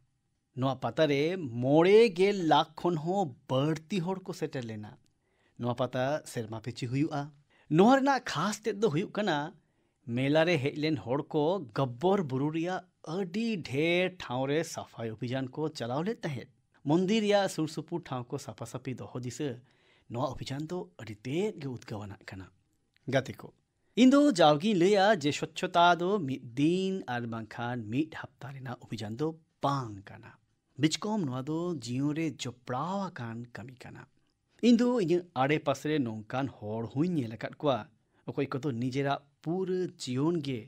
ᱱᱚᱣᱟ ᱯᱟᱛᱟᱨᱮ ᱢᱚᱬᱮ ᱜᱮᱞ ᱞᱟᱠᱷ ᱠᱷᱚᱱ ᱦᱚᱸ ᱵᱟᱹᱲᱛᱤ ᱦᱚᱲ ᱠᱚ ᱥᱮᱴᱮᱨ ᱞᱮᱱᱟ ᱱᱚᱣᱟ ᱯᱟᱛᱟ ᱥᱮᱨᱢᱟ ᱯᱤᱪᱷᱤ ᱦᱩᱭᱩᱜᱼᱟ ᱱᱚᱣᱟ ᱨᱮᱱᱟᱜ ᱠᱷᱟᱥ ᱛᱮᱫ ᱫᱚ ᱦᱩᱭᱩᱜ ᱠᱟᱱᱟ ᱢᱮᱞᱟᱨᱮ ᱦᱮᱡ ᱞᱮᱱ ᱦᱚᱲ ᱠᱚ ᱜᱚᱵᱵᱚᱨ ᱵᱩᱨᱩ ᱨᱮᱭᱟᱜ ᱟᱹᱰᱤ ᱰᱷᱮᱨ ᱴᱷᱟᱶ ᱨᱮ ᱥᱟᱯᱷᱟᱭ ᱚᱵᱷᱤᱡᱟᱱ ᱠᱚ ᱪᱟᱞᱟᱣ ᱞᱮᱫ ᱛᱟᱦᱮᱸᱫ ᱢᱚᱱᱫᱤᱨ ᱨᱮᱭᱟᱜ ᱥᱩᱨ ᱥᱩᱯᱩᱨ ᱴᱷᱟᱶ ᱠᱚ ᱥᱟᱯᱷᱟᱥᱟᱯᱷᱤ ᱫᱚᱦᱚ ᱫᱤᱥᱟᱹ ᱱᱚᱣᱟ ᱚᱵᱷᱤᱡᱟᱱ ᱫᱚ ᱟᱹᱰᱤ ᱛᱮᱫ ᱜᱮ ᱩᱫᱽᱜᱟᱹᱣᱟᱱᱟᱜ ᱠᱟᱱᱟ ᱜᱟᱛᱮ ᱠᱚ ᱤᱧ ᱫᱚ ᱡᱟᱣᱜᱤᱧ ᱞᱟᱹᱭᱟ ᱡᱮ ᱥᱚᱪᱪᱷᱚᱛᱟ ᱫᱚ ᱢᱤᱫ ᱫᱤᱱ ᱟᱨ ᱵᱟᱝᱠᱷᱟᱱ ᱢᱤᱫ ᱦᱟᱯᱛᱟ ᱨᱮᱱᱟᱜ ᱚᱵᱷᱤᱡᱟᱱ ᱫᱚ ᱵᱟᱝ ᱠᱟᱱᱟ ᱵᱤᱪᱠᱚᱢ ᱱᱚᱣᱟ ᱫᱚ ᱡᱤᱭᱚᱱ ᱨᱮ ᱡᱚᱯᱲᱟᱣ ᱟᱠᱟᱱ ᱠᱟᱹᱢᱤ ᱠᱟᱱᱟ ᱤᱧ ᱫᱚ ᱤᱧᱟᱹᱜ ᱟᱲᱮᱯᱟᱥᱮ ᱨᱮ ᱱᱚᱝᱠᱟᱱ ᱦᱚᱲ ᱦᱚᱸᱧ ᱧᱮᱞ ᱟᱠᱟᱫ ᱠᱚᱣᱟ ᱚᱠᱚᱭ ᱠᱚᱫᱚ ᱱᱤᱡᱮᱨᱟᱜ ᱯᱩᱨᱟᱹ ᱡᱤᱭᱚᱱ ᱜᱮ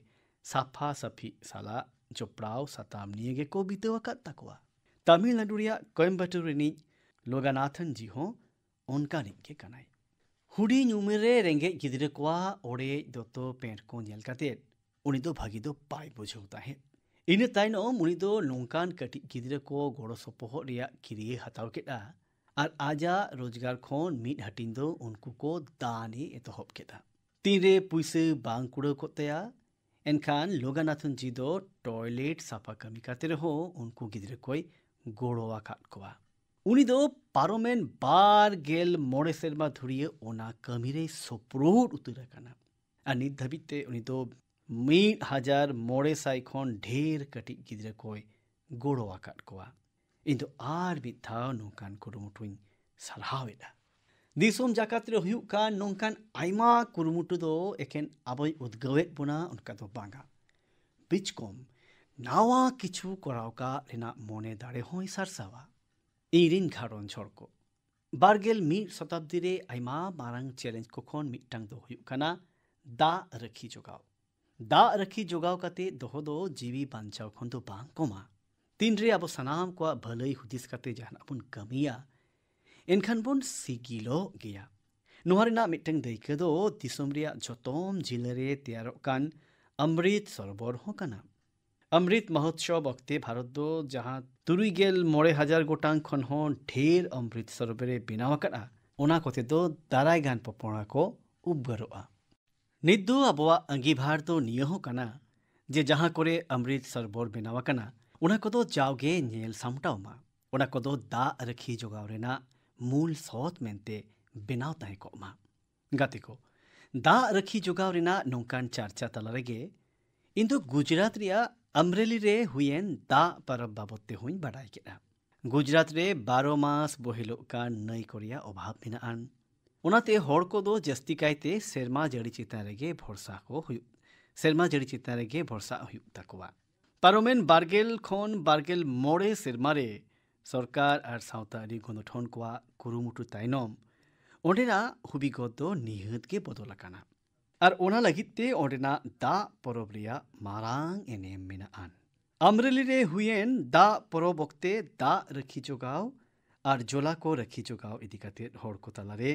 ᱥᱟᱯᱷᱟ ᱥᱟᱹᱯᱷᱤ ᱥᱟᱞᱟᱜ ᱡᱚᱯᱲᱟᱣ ᱥᱟᱛᱟᱢ ᱱᱤᱭᱮ ᱜᱮᱠᱚ ᱵᱤᱛᱟᱹᱣ ᱟᱠᱟᱫ ᱛᱟᱠᱚᱣᱟ ᱛᱟᱹᱢᱤᱞᱱᱟᱰᱩ ᱨᱮᱭᱟᱜ ᱠᱚᱭᱮᱢᱵᱟᱴᱩᱨ ᱨᱤᱱᱤᱡ ᱞᱳᱜᱟᱱᱟᱛᱷᱚᱱ ᱡᱤ ᱦᱚᱸ ᱚᱱᱠᱟᱱᱤᱡ ᱜᱮ ᱠᱟᱱᱟᱭ ᱦᱩᱰᱤᱧ ᱩᱢᱮᱨ ᱨᱮ ᱨᱮᱸᱜᱮᱡ ᱜᱤᱫᱽᱨᱟᱹ ᱠᱚᱣᱟᱜ ᱚᱲᱮᱡ ᱫᱚᱛᱚ ᱯᱮᱸᱴ ᱠᱚ ᱧᱮᱞ ᱠᱟᱛᱮᱫ ᱩᱱᱤ ᱫᱚ ᱵᱷᱟᱹᱜᱤ ᱫᱚ ᱵᱟᱭ ᱵᱩᱡᱷᱟᱹᱣ ᱛᱟᱦᱮᱸᱫ ᱤᱱᱟᱹ ᱛᱟᱭᱱᱚᱢ ᱩᱱᱤ ᱫᱚ ᱱᱚᱝᱠᱟᱱ ᱠᱟᱹᱴᱤᱡ ᱜᱤᱫᱽᱨᱟᱹ ᱠᱚ ᱜᱚᱲᱚ ᱥᱚᱯᱚᱦᱚᱫ ᱨᱮᱭᱟᱜ ᱠᱤᱨᱤᱭ ᱦᱟᱛᱟᱣ ᱠᱮᱫᱟ ᱟᱨ ᱟᱡᱟᱜ ᱨᱳᱡᱽᱜᱟᱨ ᱠᱷᱚᱱ ᱢᱤᱫ ᱦᱟᱹᱴᱤᱧ ᱫᱚ ᱩᱱᱠᱩ ᱠᱚ ᱫᱟᱱᱮ ᱮᱛᱚᱦᱚᱵ ᱠᱮᱫᱟ ᱛᱤᱱᱨᱮ ᱯᱩᱭᱥᱟᱹ ᱵᱟᱝ ᱠᱩᱲᱟᱹᱣ ᱠᱚᱜ ᱛᱟᱭᱟ ᱮᱱᱠᱷᱟᱱ ᱞᱳᱜᱟᱱᱟᱛᱷᱚᱱ ᱡᱤ ᱫᱚ ᱴᱚᱭᱞᱮᱴ ᱥᱟᱯᱷᱟ ᱠᱟᱹᱢᱤ ᱠᱟᱛᱮ ᱨᱮᱦᱚᱸ ᱩᱱᱠᱩ ᱜᱤᱫᱽᱨᱟᱹ ᱠᱚᱭ ᱜᱚᱲᱚ ᱟᱠᱟᱫ ᱠᱚᱣᱟ ᱩᱱᱤ ᱫᱚ ᱯᱟᱨᱚᱢᱮᱱ ᱵᱟᱨ ᱜᱮᱞ ᱢᱚᱬᱮ ᱥᱮᱨᱢᱟ ᱫᱷᱩᱨᱤᱭᱟᱹ ᱚᱱᱟ ᱠᱟᱹᱢᱤ ᱨᱮᱭ ᱥᱳᱯᱨᱳᱫ ᱩᱛᱟᱹᱨ ᱟᱠᱟᱱᱟ ᱟᱨ ᱱᱤᱛ ᱫᱷᱟᱹᱵᱤᱡ ᱛᱮ ᱩᱱᱤ ᱫᱚ ᱢᱤᱫ ᱦᱟᱡᱟᱨ ᱢᱚᱬᱮ ᱥᱟᱭ ᱠᱷᱚᱱ ᱰᱷᱮᱨ ᱠᱟᱹᱴᱤᱡ ᱜᱤᱫᱽᱨᱟᱹ ᱠᱚᱭ ᱜᱚᱲᱚ ᱟᱠᱟᱫ ᱠᱚᱣᱟ ᱤᱧ ᱫᱚ ᱟᱨ ᱢᱤᱫ ᱫᱷᱟᱣ ᱱᱚᱝᱠᱟᱱ ᱠᱩᱨᱩᱢᱩᱴᱩᱧ ᱥᱟᱨᱦᱟᱣᱮᱫᱟ ᱫᱤᱥᱚᱢ ᱡᱟᱠᱟᱛ ᱨᱮ ᱦᱩᱭᱩᱜ ᱠᱟᱱ ᱱᱚᱝᱠᱟᱱ ᱟᱭᱢᱟ ᱠᱩᱨᱩᱢᱩᱴᱩ ᱫᱚ ᱮᱠᱮᱱ ᱟᱵᱚᱭ ᱩᱫᱽᱜᱟᱹᱣᱮᱫ ᱵᱚᱱᱟ ᱚᱱᱠᱟ ᱫᱚ ᱵᱟᱝᱟ ᱵᱤᱪᱠᱚᱢ ᱱᱟᱣᱟ ᱠᱤᱪᱷᱩ ᱠᱚᱨᱟᱣ ᱠᱟᱜ ᱨᱮᱱᱟᱜ ᱢᱚᱱᱮ ᱫᱟᱲᱮ ᱦᱚᱸᱭ ᱥᱟᱨᱥᱟᱣᱟ ᱤᱧᱨᱮᱱ ᱜᱷᱟᱨᱚᱸᱡᱽ ᱦᱚᱲ ᱠᱚ ᱵᱟᱨᱜᱮᱞ ᱢᱤᱫ ᱥᱚᱛᱟᱵᱫᱤ ᱨᱮ ᱟᱭᱢᱟ ᱢᱟᱨᱟᱝ ᱪᱮᱞᱮᱧᱡᱽ ᱠᱚ ᱠᱷᱚᱱ ᱢᱤᱫᱴᱟᱝ ᱫᱚ ᱦᱩᱭᱩᱜ ᱠᱟᱱᱟ ᱫᱟᱜ ᱨᱟᱹᱠᱷᱤ ᱡᱚᱜᱟᱣ दा रखी जोगाव करते दोहो दो जीवी बांचाव खुन दो बांग कोमा तीन रे अब सनाम को भलई हुदिस करते जहन अपुन कमिया इनखन बुन सीगीलो गया नुहारी ना मिटंग देखे दो दिसम रिया जोतोम जिले रे तैयारो कन अमृत सरोवर हो कना अमृत महोत्सव वक्ते भारत दो जहाँ तुरुई गेल मोड़े हजार गोटांग खन हो ढेर अमृत सरोवरे बिना वकना उना कोते दो दाराई गान पपोना को उबगरोआ ᱱᱤᱛᱫᱚ ᱟᱵᱚᱣᱟᱜ ᱟᱸᱜᱤᱵᱷᱟᱨ ᱫᱚ ᱱᱤᱭᱟᱹ ᱦᱚᱸ ᱠᱟᱱᱟ ᱡᱮ ᱡᱟᱦᱟᱸ ᱠᱚᱨᱮ ᱚᱢᱨᱤᱛ ᱥᱚᱨᱵᱚᱨ ᱵᱮᱱᱟᱣ ᱟᱠᱟᱱᱟ ᱚᱱᱟ ᱠᱚᱫᱚ ᱡᱟᱣᱜᱮ ᱧᱮᱞ ᱥᱟᱢᱴᱟᱣ ᱢᱟ ᱚᱱᱟ ᱠᱚᱫᱚ ᱫᱟᱜ ᱨᱟᱹᱠᱷᱤ ᱡᱚᱜᱟᱣ ᱨᱮᱱᱟᱜ ᱢᱩᱞ ᱥᱚᱛ ᱢᱮᱱᱛᱮ ᱵᱮᱱᱟᱣ ᱛᱟᱦᱮᱸ ᱠᱚᱜ ᱢᱟ ᱜᱟᱛᱮ ᱠᱚ ᱫᱟᱜ ᱨᱟᱹᱠᱷᱤ ᱡᱚᱜᱟᱣ ᱨᱮᱱᱟᱜ ᱱᱚᱝᱠᱟᱱ ᱪᱟᱨᱪᱟ ᱛᱟᱞᱟ ᱨᱮᱜᱮ ᱤᱧ ᱫᱚ ᱜᱩᱡᱽᱨᱟᱛ ᱨᱮᱭᱟᱜ ᱟᱢᱨᱮᱞᱤ ᱨᱮ ᱦᱩᱭᱮᱱ ᱫᱟᱜ ᱯᱚᱨᱚᱵᱽ ᱵᱟᱵᱚᱫ ᱛᱮ ᱦᱚᱸᱧ ᱵᱟᱰᱟᱭ ᱠᱮᱫᱟ ᱜᱩᱡᱽᱨᱟᱛ ᱨᱮ ᱵᱟᱨᱚ ᱢᱟᱥ ᱵᱚᱦᱮᱞᱚᱜ ᱠᱟᱱ ᱱᱟᱹᱭ ᱠᱚ ᱨᱮᱭᱟᱜ ᱚᱵᱷᱟᱵᱽ ᱢᱮᱱᱟᱜᱼᱟᱱ ᱚᱱᱟᱛᱮ ᱦᱚᱲ ᱠᱚᱫᱚ ᱡᱟᱹᱥᱛᱤ ᱠᱟᱭᱛᱮ ᱥᱮᱨᱢᱟ ᱡᱟᱹᱲᱤ ᱪᱮᱛᱟᱱ ᱨᱮᱜᱮ ᱵᱷᱚᱨᱥᱟ ᱠᱚ ᱦᱩᱭᱩᱜ ᱥᱮᱨᱢᱟ ᱡᱟᱹᱲᱤ ᱪᱮᱛᱟᱱ ᱨᱮᱜᱮ ᱵᱷᱚᱨᱥᱟ ᱦᱩᱭᱩᱜ ᱛᱟᱠᱚᱣᱟ ᱯᱟᱨᱚᱢᱮᱱ ᱵᱟᱨᱜᱮᱞ ᱠᱷᱚᱱ ᱵᱟᱨᱜᱮᱞ ᱢᱚᱬᱮ ᱥᱮᱨᱢᱟ ᱨᱮ ᱥᱚᱨᱠᱟᱨ ᱟᱨ ᱥᱟᱶᱛᱟ ᱟᱹᱨᱤ ᱜᱚᱱᱚᱴᱷᱚᱱ ᱠᱚᱣᱟᱜ ᱠᱩᱨᱩᱢᱩᱴᱩ ᱛᱟᱭᱱᱚᱢ ᱚᱸᱰᱮᱱᱟᱜ ᱦᱩᱵᱤᱜᱚᱛ ᱫᱚ ᱱᱤᱦᱟᱹᱛ ᱜᱮ ᱵᱚᱫᱚᱞ ᱟᱠᱟᱱᱟ ᱟᱨ ᱚᱱᱟ ᱞᱟᱹᱜᱤᱫ ᱛᱮ ᱚᱸᱰᱮᱱᱟᱜ ᱫᱟᱜ ᱯᱚᱨᱚᱵᱽ ᱨᱮᱭᱟᱜ ᱢᱟᱨᱟᱝ ᱮᱱᱮᱢ ᱢᱮᱱᱟᱜᱼᱟ ᱟᱢᱨᱮᱞᱤ ᱨᱮ ᱦᱩᱭᱮᱱ ᱫᱟᱜ ᱯᱚᱨᱚᱵᱽ ᱚᱠᱛᱮ ᱫᱟᱜ ᱨᱟᱹᱠᱷᱤ ᱡᱚᱜᱟᱣ ᱟᱨ ᱡᱚᱞᱟ ᱠᱚ ᱨᱟᱹᱠᱷᱤ ᱡᱚᱜᱟᱣ ᱤᱫᱤ ᱠᱟᱛᱮᱫ ᱦᱚᱲ ᱠᱚ ᱛᱟᱞᱟᱨᱮ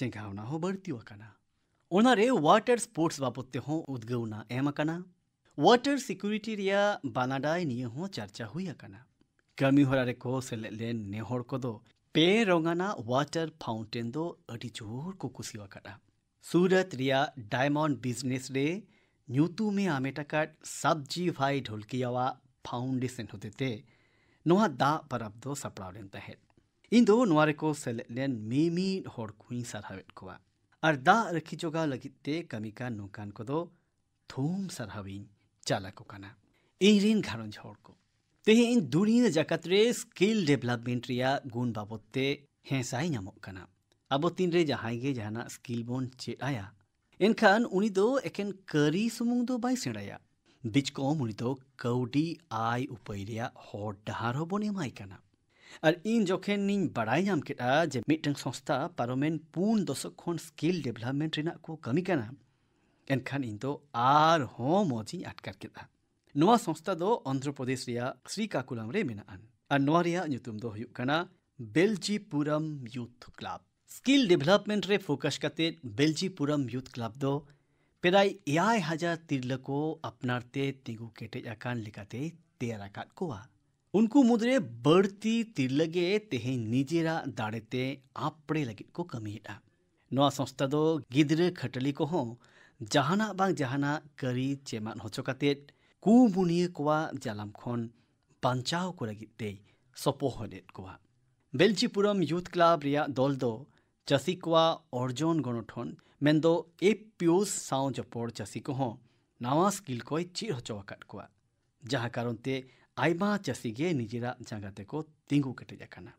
ᱪᱮᱸᱜᱷᱟᱣᱱᱟ ᱦᱚᱸ ᱵᱟᱹᱲᱛᱤ ᱟᱠᱟᱱᱟ ᱚᱱᱟᱨᱮ ᱚᱣᱟᱴᱟᱨ ᱥᱯᱳᱨᱴᱥ ᱵᱟᱵᱚᱫᱛᱮ ᱦᱚᱸ ᱩᱫᱽᱜᱟᱹᱣᱱᱟ ᱮᱢ ᱟᱠᱟᱱᱟ ᱚᱣᱟᱴᱟᱨ ᱥᱤᱠᱩᱨᱤᱴᱤ ᱨᱮᱭᱟᱜ ᱵᱟᱱᱟᱰᱟᱭ ᱱᱤᱭᱟᱹ ᱦᱚᱸ ᱪᱟᱨᱪᱟ ᱦᱩᱭ ᱟᱠᱟᱱᱟ ᱠᱟᱹᱢᱤᱦᱚᱨᱟ ᱨᱮᱠᱚ ᱥᱮᱞᱮᱫ ᱞᱮᱱ ᱱᱮᱦᱚᱲ ᱠᱚᱫᱚ ᱯᱮ ᱨᱚᱝᱟᱱᱟᱜ ᱚᱣᱟᱴᱟᱨ ᱯᱷᱟᱣᱩᱱᱴᱮᱱ ᱫᱚ ᱟᱹᱰᱤ ᱡᱳᱨ ᱠᱚ ᱠᱩᱥᱤ ᱟᱠᱟᱫᱟ सूरत रिया डायमंड बिजनेस रे ᱧᱩᱛᱩ ᱢᱮ ᱟᱢᱮᱴᱟᱠᱟᱴ ᱥᱟᱵᱡᱤ ᱵᱷᱟᱭ ᱰᱷᱚᱞᱠᱤᱭᱟᱣᱟᱜ ᱯᱷᱟᱣᱩᱱᱰᱮᱥᱚᱱ ᱦᱚᱛᱮᱛᱮ ᱱᱚᱣᱟ ᱫᱟᱜ ᱯᱟᱨᱟᱵᱽ ᱫᱚ ᱥᱟᱯᱲᱟᱣ ᱞᱮᱱ ᱛᱟᱦᱮᱸᱫ ᱤᱧ ᱫᱚ ᱱᱚᱣᱟ ᱨᱮᱠᱚ ᱥᱮᱞᱮᱫ ᱞᱮᱱ ᱢᱤᱢᱤᱫ ᱦᱚᱲ ᱠᱚᱧ ᱥᱟᱨᱦᱟᱣᱮᱫ ᱠᱚᱣᱟ ᱟᱨ ᱫᱟᱜ ᱨᱟᱹᱠᱷᱤ ᱡᱚᱜᱟᱣ ᱞᱟᱹᱜᱤᱫ ᱛᱮ ᱠᱟᱹᱢᱤ ᱠᱟᱱ ᱱᱚᱝᱠᱟᱱ ᱠᱚᱫᱚ ᱛᱷᱩᱢ ᱥᱟᱨᱦᱟᱣᱤᱧ ᱪᱟᱞ ᱟᱠᱚ ᱠᱟᱱᱟ ᱤᱧᱨᱮᱱ ᱜᱷᱟᱨᱚᱸᱡᱽ ᱦᱚᱲ ᱠᱚ ᱛᱮᱦᱮᱧ ᱫᱩᱱᱤᱭᱟᱹ ᱡᱟᱠᱟᱛ ᱨᱮ ᱥᱠᱤᱞ ᱰᱮᱵᱷᱞᱚᱯᱢᱮᱱᱴ ᱨᱮᱭᱟᱜ ᱜᱩᱱ ᱵᱟᱵᱚᱫ ᱛᱮ ᱦᱮᱸᱥᱟᱭ ᱧᱟᱢᱚᱜ ᱠᱟᱱᱟ ᱟᱵᱚ ᱛᱤᱱᱨᱮ ᱡᱟᱦᱟᱸᱭ ᱜᱮ ᱡᱟᱦᱟᱱᱟᱜ ᱥᱠᱤᱞ ᱵᱚᱱ ᱪᱮᱫ ᱟᱭᱟ ᱮᱱᱠᱷᱟᱱ ᱩᱱᱤ ᱫᱚ ᱮᱠᱮᱱ ᱠᱟᱹᱨᱤ ᱥᱩᱢᱩᱝ ᱫᱚ ᱵᱟᱭ ᱥᱮᱬᱟᱭᱟ ᱵᱤᱪᱠᱚᱢ ᱩᱱᱤ ᱫᱚ ᱠᱟᱹᱣᱰᱤ ᱟᱭ ᱩᱯᱟᱹᱭ ᱨᱮᱭᱟᱜ ᱦᱚᱨ ᱰᱟᱦᱟᱨ ᱦᱚᱸᱵᱚᱱ ᱮᱢᱟᱭ ᱠᱟᱱᱟ ᱟᱨ ᱤᱧ ᱡᱚᱠᱷᱚᱱᱤᱧ ᱵᱟᱲᱟᱭ ᱧᱟᱢ ᱠᱮᱫᱟ ᱡᱮ ᱢᱤᱫᱴᱟᱝ ᱥᱚᱝᱥᱛᱷᱟ ᱯᱟᱨᱚᱢᱮᱱ ᱯᱩᱱ ᱫᱚᱥᱚᱠ ᱠᱷᱚᱱ ᱥᱠᱤᱞ ᱰᱮᱵᱷᱞᱚᱯᱢᱮᱱᱴ ᱨᱮᱱᱟᱜ ᱠᱚ ᱠᱟᱹᱢᱤ ᱠᱟᱱᱟ ᱮᱱᱠᱷᱟᱱ ᱤᱧ ᱫᱚ ᱟᱨᱦᱚᱸ ᱢᱚᱡᱤᱧ ᱟᱴᱠᱟᱨ ᱠᱮᱫᱟ ᱱᱚᱣᱟ ᱥᱚᱝᱥᱛᱷᱟ ᱫᱚ ᱚᱱᱫᱷᱨᱚᱯᱨᱚᱫᱮᱥ ᱨᱮᱭᱟᱜ ᱥᱨᱤᱠᱟᱠᱩᱞᱟᱢ ᱨᱮ ᱢᱮᱱᱟᱜᱼᱟ ᱟᱨ ᱱᱚᱣᱟ ᱨᱮᱭᱟᱜ ᱧᱩᱛᱩᱢ ᱫᱚ ᱦᱩᱭᱩᱜ ᱠᱟᱱᱟ Beljipuram youth club skill development ᱨᱮ ᱯᱷᱳᱠᱟᱥ ᱠᱟᱛᱮᱫ ᱵᱮᱞᱡᱤᱯᱩᱨᱟᱢ ᱭᱩᱛᱷ ᱠᱞᱟᱵ ᱫᱚ ᱯᱨᱟᱭ ᱮᱭᱟᱭ ᱦᱟᱡᱟᱨ ᱛᱤᱨᱞᱟᱹ ᱠᱚ ᱟᱯᱱᱟᱨᱛᱮ ᱛᱤᱸᱜᱩ ᱠᱮᱴᱮᱡ ᱟᱠᱟᱱ ᱞᱮᱠᱟᱛᱮᱭ ᱛᱮᱭᱟᱨ ᱟᱠᱟᱫ ᱠᱚᱣᱟ ᱩᱱᱠᱩ ᱢᱩᱫᱽᱨᱮ ᱵᱟᱹᱲᱛᱤ ᱛᱤᱨᱞᱟᱹ ᱜᱮ ᱛᱮᱦᱮᱧ ᱱᱤᱡᱮᱨᱟᱜ ᱫᱟᱲᱮᱛᱮ ᱟᱯᱲᱮ ᱞᱟᱹᱜᱤᱫ ᱠᱚ ᱠᱟᱹᱢᱤᱭᱮᱫᱼᱟ ᱱᱚᱣᱟ ᱥᱚᱝᱥᱛᱷᱟ ᱫᱚ ᱜᱤᱫᱽᱨᱟᱹ ᱠᱷᱟᱹᱴᱟᱹᱞᱤ ᱠᱚᱦᱚᱸ ᱡᱟᱦᱟᱱᱟᱜ ᱵᱟᱝ ᱡᱟᱦᱟᱱᱟᱜ ᱠᱟᱹᱨᱤ ᱪᱮᱢᱟᱫ ᱦᱚᱪᱚ ᱠᱟᱛᱮᱫ ᱠᱩᱢᱩᱱᱤᱭᱟᱹ ᱠᱚᱣᱟᱜ ᱡᱟᱞᱟᱢ ᱠᱷᱚᱱ ᱵᱟᱧᱪᱟᱣ ᱠᱚ ᱞᱟᱹᱜᱤᱫ ᱛᱮᱭ ᱥᱚᱯᱚᱦᱚᱫ ᱮᱫ ᱠᱚᱣᱟ ᱵᱮᱞᱡᱤᱯᱩᱨᱚᱢ ᱭᱩᱛᱷ ᱠᱞᱟᱵ ᱨᱮᱭᱟᱜ ᱫᱚᱞ ᱫᱚ ᱪᱟᱹᱥᱤ ᱠᱚᱣᱟᱜ ᱚᱨᱡᱚᱱ ᱜᱚᱱᱚᱴᱷᱚᱱ ᱢᱮᱱᱫᱚ ᱮᱯᱤᱭᱳᱥ ᱥᱟᱶ ᱡᱚᱯᱚᱲ ᱪᱟᱹᱥᱤ ᱠᱚᱦᱚᱸ ᱱᱟᱣᱟ ᱥᱠᱤᱞ ᱠᱚᱭ ᱪᱮᱫ ᱦᱚᱪᱚ ᱟᱠᱟᱫ ᱠᱚᱣᱟ ᱡᱟᱦᱟᱸ ᱠᱟᱨᱚᱱᱛᱮ ᱟᱭᱢᱟ ᱪᱟᱹᱥᱤ ᱜᱮ ᱱᱤᱡᱮᱨᱟᱜ ᱡᱟᱸᱜᱟ ᱛᱮᱠᱚ ᱛᱤᱸᱜᱩ ᱠᱮᱴᱮᱡ ᱟᱠᱟᱱᱟ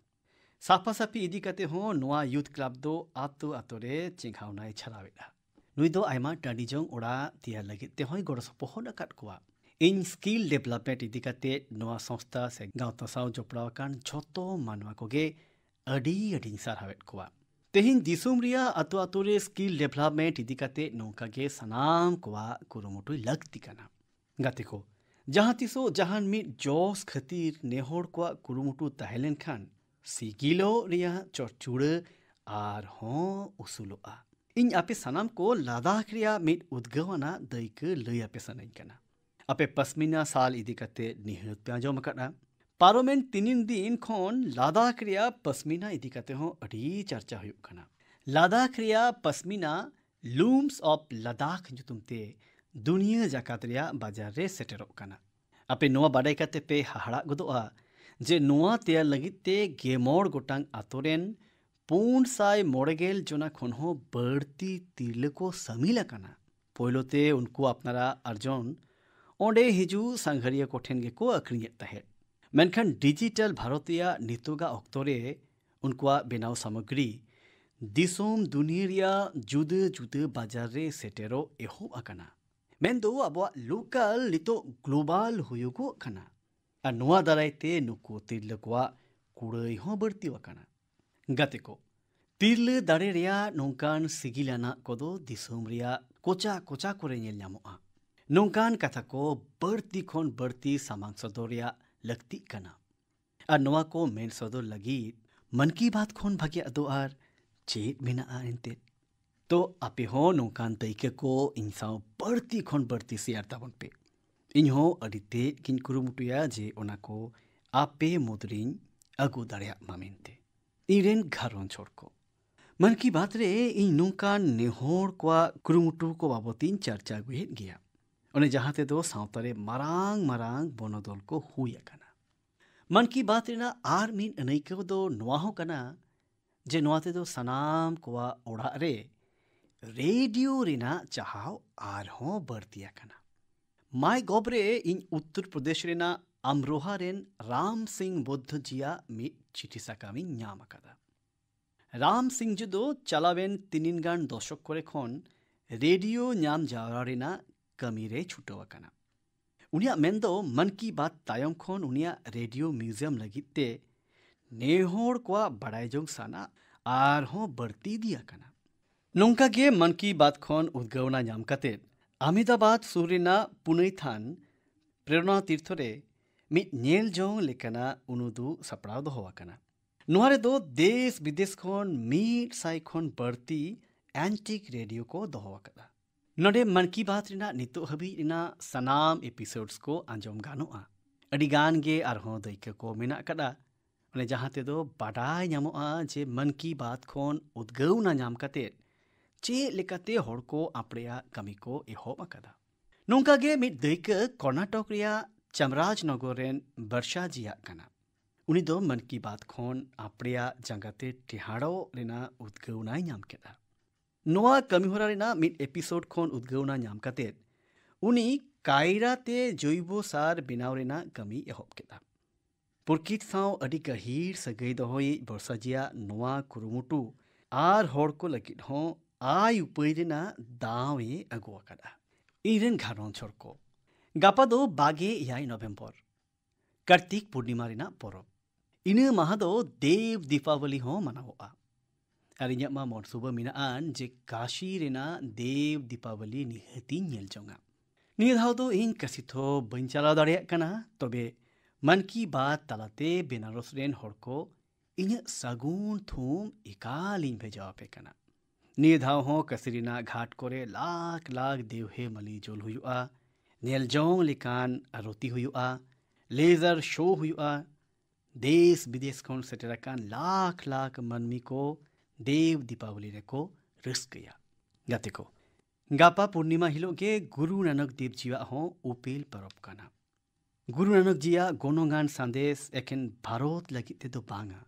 ᱥᱟᱯᱟ ᱥᱟᱯᱤ ᱤᱫᱤ ᱠᱟᱛᱮ ᱦᱚᱸ ᱱᱚᱣᱟ ᱭᱩᱛᱷ ᱠᱞᱟᱵ ᱫᱚ ᱟᱛᱳ ᱟᱛᱳ ᱨᱮ ᱪᱮᱸᱜᱷᱟᱣᱱᱟᱭ ᱪᱷᱟᱨᱟᱣᱮᱫᱟ ᱱᱩᱭ ᱫᱚ ᱟᱭᱢᱟ ᱴᱟᱺᱰᱤ ᱡᱚᱝ ᱚᱲᱟᱜ ᱛᱮᱭᱟᱨ ᱞᱟᱹᱜᱤᱫ ᱛᱮᱦᱚᱸᱭ ᱜᱚᱲᱚ ᱥᱚᱯᱚᱦᱚᱫ ᱟᱠᱟᱫ ᱠᱚᱣᱟ ᱤᱧ ᱥᱠᱤᱞ ᱰᱮᱵᱷᱞᱚᱯᱢᱮᱱᱴ ᱤᱫᱤ ᱠᱟᱛᱮ ᱱᱚᱣᱟ ᱥᱚᱝᱥᱛᱷᱟ ᱥᱮ ᱜᱟᱶᱛᱟ ᱥᱟᱶ ᱡᱚᱯᱲᱟᱣ ᱟᱠᱟᱱ ᱡᱷᱚᱛᱚ ᱢᱟᱱᱣᱟ ᱠᱚᱜᱮ ᱟᱹᱰᱤ ᱟᱹᱰᱤᱧ ᱥᱟᱨᱦᱟᱣᱮᱫ ᱠᱚᱣᱟ ᱛᱮᱦᱮᱧ ᱫᱤᱥᱚᱢ ᱨᱮᱭᱟᱜ ᱟᱛᱳ ᱟᱛᱳ ᱨᱮ ᱥᱠᱤᱞ ᱰᱮᱵᱷᱞᱚᱯᱢᱮᱱᱴ ᱤᱫᱤ ᱠᱟᱛᱮ ᱱᱚᱝᱠᱟ ᱜᱮ ᱥᱟᱱᱟᱢ ᱠᱚᱣᱟᱜ ᱠᱩᱨᱩᱢᱩᱴᱩᱭ ᱞᱟᱹᱠᱛᱤ ᱠᱟᱱᱟ ᱜᱟᱛᱮ ᱠᱚ ᱡᱟᱦᱟᱸ ᱛᱤᱥᱚᱜ ᱡᱟᱦᱟᱱ ᱢᱤᱫ ᱡᱚᱥ ᱠᱷᱟᱹᱛᱤᱨ ᱱᱮᱦᱚᱲ ᱠᱚᱣᱟᱜ ᱠᱩᱨᱩᱢᱩᱴᱩ ᱛᱟᱦᱮᱸ ᱞᱮᱱᱠᱷᱟᱱ ᱥᱤᱜᱤᱞᱚᱜ ᱨᱮᱭᱟᱜ ᱪᱚᱲᱪᱩᱲᱟᱹ ᱟᱨᱦᱚᱸ ᱩᱥᱩᱞᱚᱜᱼᱟ ᱤᱧ ᱟᱯᱮ ᱥᱟᱱᱟᱢ ᱠᱚ ᱞᱟᱫᱟᱠᱷ ᱨᱮᱭᱟᱜ ᱢᱤᱫ ᱩᱫᱽᱜᱟᱹᱣᱟᱱᱟᱜ ᱫᱟᱹᱭᱠᱟᱹ ᱞᱟᱹᱭ ᱟᱯᱮ ᱥᱟᱱᱟᱧ ᱠᱟᱱᱟ ᱟᱯᱮ ᱯᱟᱥᱢᱤᱱᱟ ᱥᱟᱞ ᱤᱫᱤ ᱠᱟᱛᱮ ᱱᱤᱦᱟᱹᱛ ᱯᱮ ᱟᱸᱡᱚᱢ ᱟᱠᱟᱫᱟ ᱯᱟᱨᱚᱢᱮᱱ ᱛᱤᱱᱤᱱ ᱫᱤᱱ ᱠᱷᱚᱱ ᱞᱟᱫᱟᱠᱷ ᱨᱮᱭᱟᱜ ᱯᱟᱥᱢᱤᱱᱟ ᱤᱫᱤ ᱠᱟᱛᱮ ᱦᱚᱸ ᱟᱹᱰᱤ ᱪᱟᱨᱪᱟ ᱦᱩᱭᱩᱜ ᱠᱟᱱᱟ ᱞᱟᱫᱟᱠᱷ ᱨᱮᱭᱟᱜ ᱯᱟᱥᱢᱤᱱᱟ ᱞᱩᱢᱥ ᱚᱯ ᱞᱟᱫᱟᱠᱷ ᱧᱩᱛᱩᱢ ᱛᱮ दुनिया जकत बाजार सेटरकना आपे बाडाते पे हाहड़ा गदा जे तेयर लगते गेमड़ गोटांग आतोरेन पुण साय मोड़गेल जना खनहो बढ़ती तिरले को सामिल अकना पोलोते उनको अपनारा अर्जन ओंडे हिजू सांघरिया कोठेन गे को अखरिंगेत तहे मेनखान डिजिटल भारतिया नितोगा अक्तोरे उनकोआ बेनाव सामग्री दिसोम दुनियारिया जुदे जुदे बाजार रे सेटेरो एहोब अकना मेनो अब लोकल नितो ग्लोबल होना दारे नुक तिरल को कुड़ बढ़ती गति को तिरल दारे नौकान सिगिलना कोसम कोचा कोचा को नौकान कथा को बढ़ती खन बढ़ती सामान सदर लगती सदर लगी मन की बात खन भागे चेत मेना इनते हैं तो आपे हो नौकान तैके को इन साव बढ़ती खन बढ़ती सियार तबन पे इन हो अड़िते किन कुरुमुटुया जे ओना को आपे मुद्रिन अगु दरिया मामेंते इरेन घरों छोड़ को मन की बात रे इन नौकान नेहोर को कुरुमुटु को बाबतीन चर्चा गुहित गया उन्हें जहाँ ते दो सांतरे मरांग मरांग बोनोदोल को हुई अकना मन की बात रे ना आर मीन अनेक दो नुआहो कना जे नुआते दो सनाम कुआ ओढ़ा रेडियो रेना चाहाव आर हों बढ़ती अकना माय गोबरे इन उत्तर प्रदेश रेना अमरोहा रेन राम सिंह बुद्ध जिया मी चिठी सकामी न्याम कदा राम सिंह जी दो चलावेन तीन गान दशक करे खोन रेडियो न्याम जावरा रेना कमीरे छुटो वकना उनिया मेंदो मन की बात तायम खोन उनिया रेडियो म्यूजियम लगी नेहोड़ को बढ़ाई जोंग साना आर हों बढ़ती दिया कना ᱱᱚᱝᱠᱟ ᱜᱮ ᱢᱚᱱ ᱠᱤ ᱵᱟᱛ ᱠᱷᱚᱱ ᱩᱫᱽᱜᱟᱹᱣᱱᱟ ᱧᱟᱢ ᱠᱟᱛᱮᱫ ᱟᱢᱮᱫᱟᱵᱟᱫ ᱥᱩᱨ ᱨᱮᱱᱟᱜ ᱯᱩᱱᱟᱹᱭ ᱛᱷᱟᱱ ᱯᱨᱮᱨᱚᱱᱟ ᱛᱤᱨᱛᱷᱚ ᱨᱮ ᱢᱤᱫ ᱧᱮᱞ ᱡᱚᱝ ᱞᱮᱠᱟᱱᱟᱜ ᱩᱱᱩᱫᱩ ᱥᱟᱯᱲᱟᱣ ᱫᱚᱦᱚ ᱟᱠᱟᱱᱟ ᱱᱚᱣᱟ ᱨᱮᱫᱚ ᱫᱮᱥ ᱵᱤᱫᱮᱥ ᱠᱷᱚᱱ ᱢᱤᱫ ᱥᱟᱭ ᱠᱷᱚᱱ ᱵᱟᱹᱲᱛᱤ ᱮᱱᱴᱤᱠ ᱨᱮᱰᱤᱭᱳ ᱠᱚ ᱫᱚᱦᱚ ᱟᱠᱟᱫᱟ ᱱᱚᱰᱮ ᱢᱚᱱ ᱠᱤ ᱵᱟᱛ ᱨᱮᱱᱟᱜ ᱱᱤᱛᱚᱜ ᱦᱟᱹᱵᱤᱡ ᱨᱮᱱᱟᱜ ᱥᱟᱱᱟᱢ ᱮᱯᱤᱥᱳᱰᱥ ᱠᱚ ᱟᱸᱡᱚᱢ ᱜᱟᱱᱚᱜᱼᱟ ᱟᱹᱰᱤᱜᱟᱱ ᱜᱮ ᱟᱨᱦᱚᱸ ᱫᱟᱹᱭᱠᱟᱹ ᱠᱚ ᱢᱮᱱᱟᱜ ᱟᱠᱟᱫᱟ ᱚᱱᱮ ᱡᱟᱦᱟᱸ ᱛᱮᱫᱚ ᱵᱟᱰᱟᱭ ᱧᱟᱢᱚᱜᱼᱟ ᱡᱮ ᱢᱚᱱ ᱠᱤ ᱵᱟᱛ ᱠᱷᱚᱱ ᱩᱫᱽᱜᱟᱹᱣᱱᱟ ᱧᱟᱢ ᱠᱟᱛᱮᱫ ᱪᱮᱫ ᱞᱮᱠᱟᱛᱮ ᱦᱚᱲ ᱠᱚ ᱟᱯᱲᱮᱭᱟᱜ ᱠᱟᱹᱢᱤ ᱠᱚ ᱮᱦᱚᱵ ᱟᱠᱟᱫᱟ ᱱᱚᱝᱠᱟ ᱜᱮ ᱢᱤᱫ ᱫᱟᱹᱭᱠᱟᱹ ᱠᱚᱨᱱᱟᱴᱚᱠ ᱨᱮᱭᱟᱜ ᱪᱟᱢᱨᱟᱡᱽᱱᱚᱜᱚᱨ ᱨᱮᱱ ᱵᱚᱨᱥᱟ ᱡᱤᱭᱟᱜ ᱠᱟᱱᱟ ᱩᱱᱤ ᱫᱚ ᱢᱚᱱ ᱠᱤ ᱵᱟᱛ ᱠᱷᱚᱱ ᱟᱯᱲᱮᱭᱟᱜ ᱡᱟᱸᱜᱟᱛᱮ ᱴᱮᱦᱟᱲᱚᱜ ᱨᱮᱱᱟᱜ ᱩᱫᱽᱜᱟᱹᱣᱱᱟᱭ ᱧᱟᱢ ᱠᱮᱫᱟ ᱱᱚᱣᱟ ᱠᱟᱹᱢᱤᱦᱚᱨᱟ ᱨᱮᱱᱟᱜ ᱢᱤᱫ ᱮᱯᱤᱥᱳᱰ ᱠᱷᱚᱱ ᱩᱫᱽᱜᱟᱹᱣᱱᱟ ᱧᱟᱢ ᱠᱟᱛᱮᱫ ᱩᱱᱤ ᱠᱟᱭᱨᱟᱛᱮ ᱡᱚᱭᱵᱚ ᱥᱟᱨ ᱵᱮᱱᱟᱣ ᱨᱮᱱᱟᱜ ᱠᱟᱹᱢᱤ ᱮᱦᱚᱵ ᱠᱮᱫᱟ ᱯᱨᱚᱠᱤᱛ ᱥᱟᱶ ᱟᱹᱰᱤ ᱜᱟᱹᱦᱤᱨ ᱥᱟᱹᱜᱟᱹᱭ ᱫᱚᱦᱚᱭᱤᱡ ᱵᱚᱨᱥᱟᱡᱤᱭᱟᱜ ᱱᱚᱣᱟ ᱠᱩᱨᱩᱢᱩᱴᱩ ᱟᱨ ᱦᱚᱲ ᱠᱚ ᱞᱟᱹᱜᱤᱫ ᱦᱚᱸ आयु पैरना दावे अगुआ इरन घरों छोड़को गापा दो बागे याई नवंबर कार्तिक पूर्णिमा पर्व पर इन महादो देव दीपावली हो मनाओआ और इन मनसूब जे काशी रेना देव दीपावली निहतील चौंगा निधो इन कसी तो बी चला दाना तबे मन की बात तलाते बनारस रेन को इन सगुन थूम एकाली भेजा पे करना निधाव ᱱᱤᱭᱟᱹ ᱦᱚᱸ ᱠᱟᱥᱨᱤᱱᱟ ᱜᱷᱟᱴ ᱠᱚᱨᱮ ᱞᱟᱠ ᱞᱟᱠ ᱫᱮᱣᱦᱮ ᱢᱟᱞᱤᱡᱳᱞ ᱦᱩᱭᱩᱜᱼᱟ ᱧᱮᱞᱡᱚᱝ ᱞᱮᱠᱟᱱ ᱟᱨᱚᱛᱤ ᱦᱩᱭᱩᱜᱼᱟ ᱞᱮᱡᱟᱨ ᱥᱳ ᱦᱩᱭᱩᱜᱼᱟ देश विदेश खन सेटर लाख लाख मनमी को देव दीपावली रेको रिस्कया गाते को गापा पूर्णिमा हिलो के गुरु नानक देव जीवा हों उपेल परब काना गुरु नानक जिया गोनोगान संदेश एखेन भारत लगी ते दो बांगा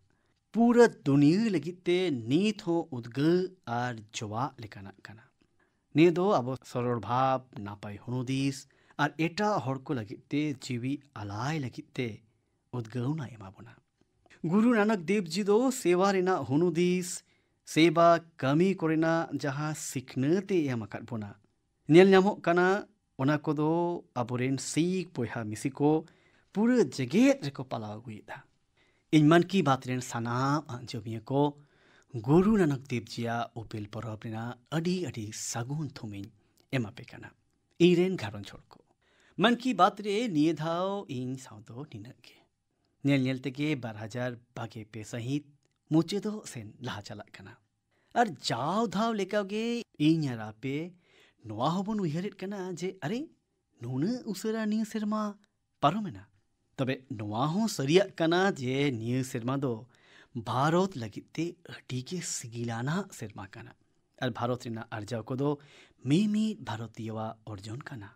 पूरा दुनिया नीत हो उद्गल और जवा लेकान नी दो अब सरल भाव नापाय हनुदिस और एटा हर को लगते जीवी आलाय उदगवना उद्गवना एमाबोना गुरु नानक देव जी दो सेवा रेना हनुदिस सेवा कमी को जहां सिखनते एम बोना नेल नामोक काना सीख पोहा मिसी को पूरा जगेत रेको पाला हुई इन मन की बात साना जमीन को गुरु नानक देव जिया उपेल पर्व सगुन थुमीन एमापे इन गारन छोड़ को मन की बात निये दाव इन सावदो निनगे बार हजार बागे पे सहित मुचेदो सेन लहा चलान और जाओ दाव लेकागे इन आपे नवा हबन जे अरे नुना उसरा निय सेरमा तब सरिया जे न्यू सेरमा भारत लगते अटीके सिगिलाना सेमा करना और भारत आर्जा को दो मीमी भारतीय अर्जन करना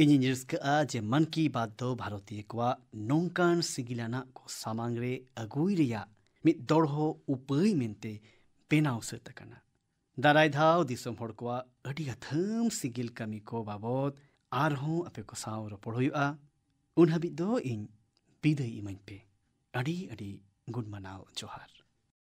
इन रिस्कआ जे मन की बात दो भारतीय को नौकान सिगिलाना को सामांगरे अगुई मित दड़ो उपाय बनाव सकना दाराय दौम अथम सिगिल कमी को बाबत आरहों आपे को सौ रोपड़ ᱩᱱ ᱦᱟᱹᱵᱤᱡ ᱫᱚ ᱤᱧ ᱵᱤᱫᱟᱹᱭ ᱤᱢᱟᱹᱧ ᱯᱮ ᱟᱹᱰᱤ ᱟᱹᱰᱤ ᱜᱩᱱᱢᱟᱱᱟᱣ ᱡᱚᱦᱟᱨ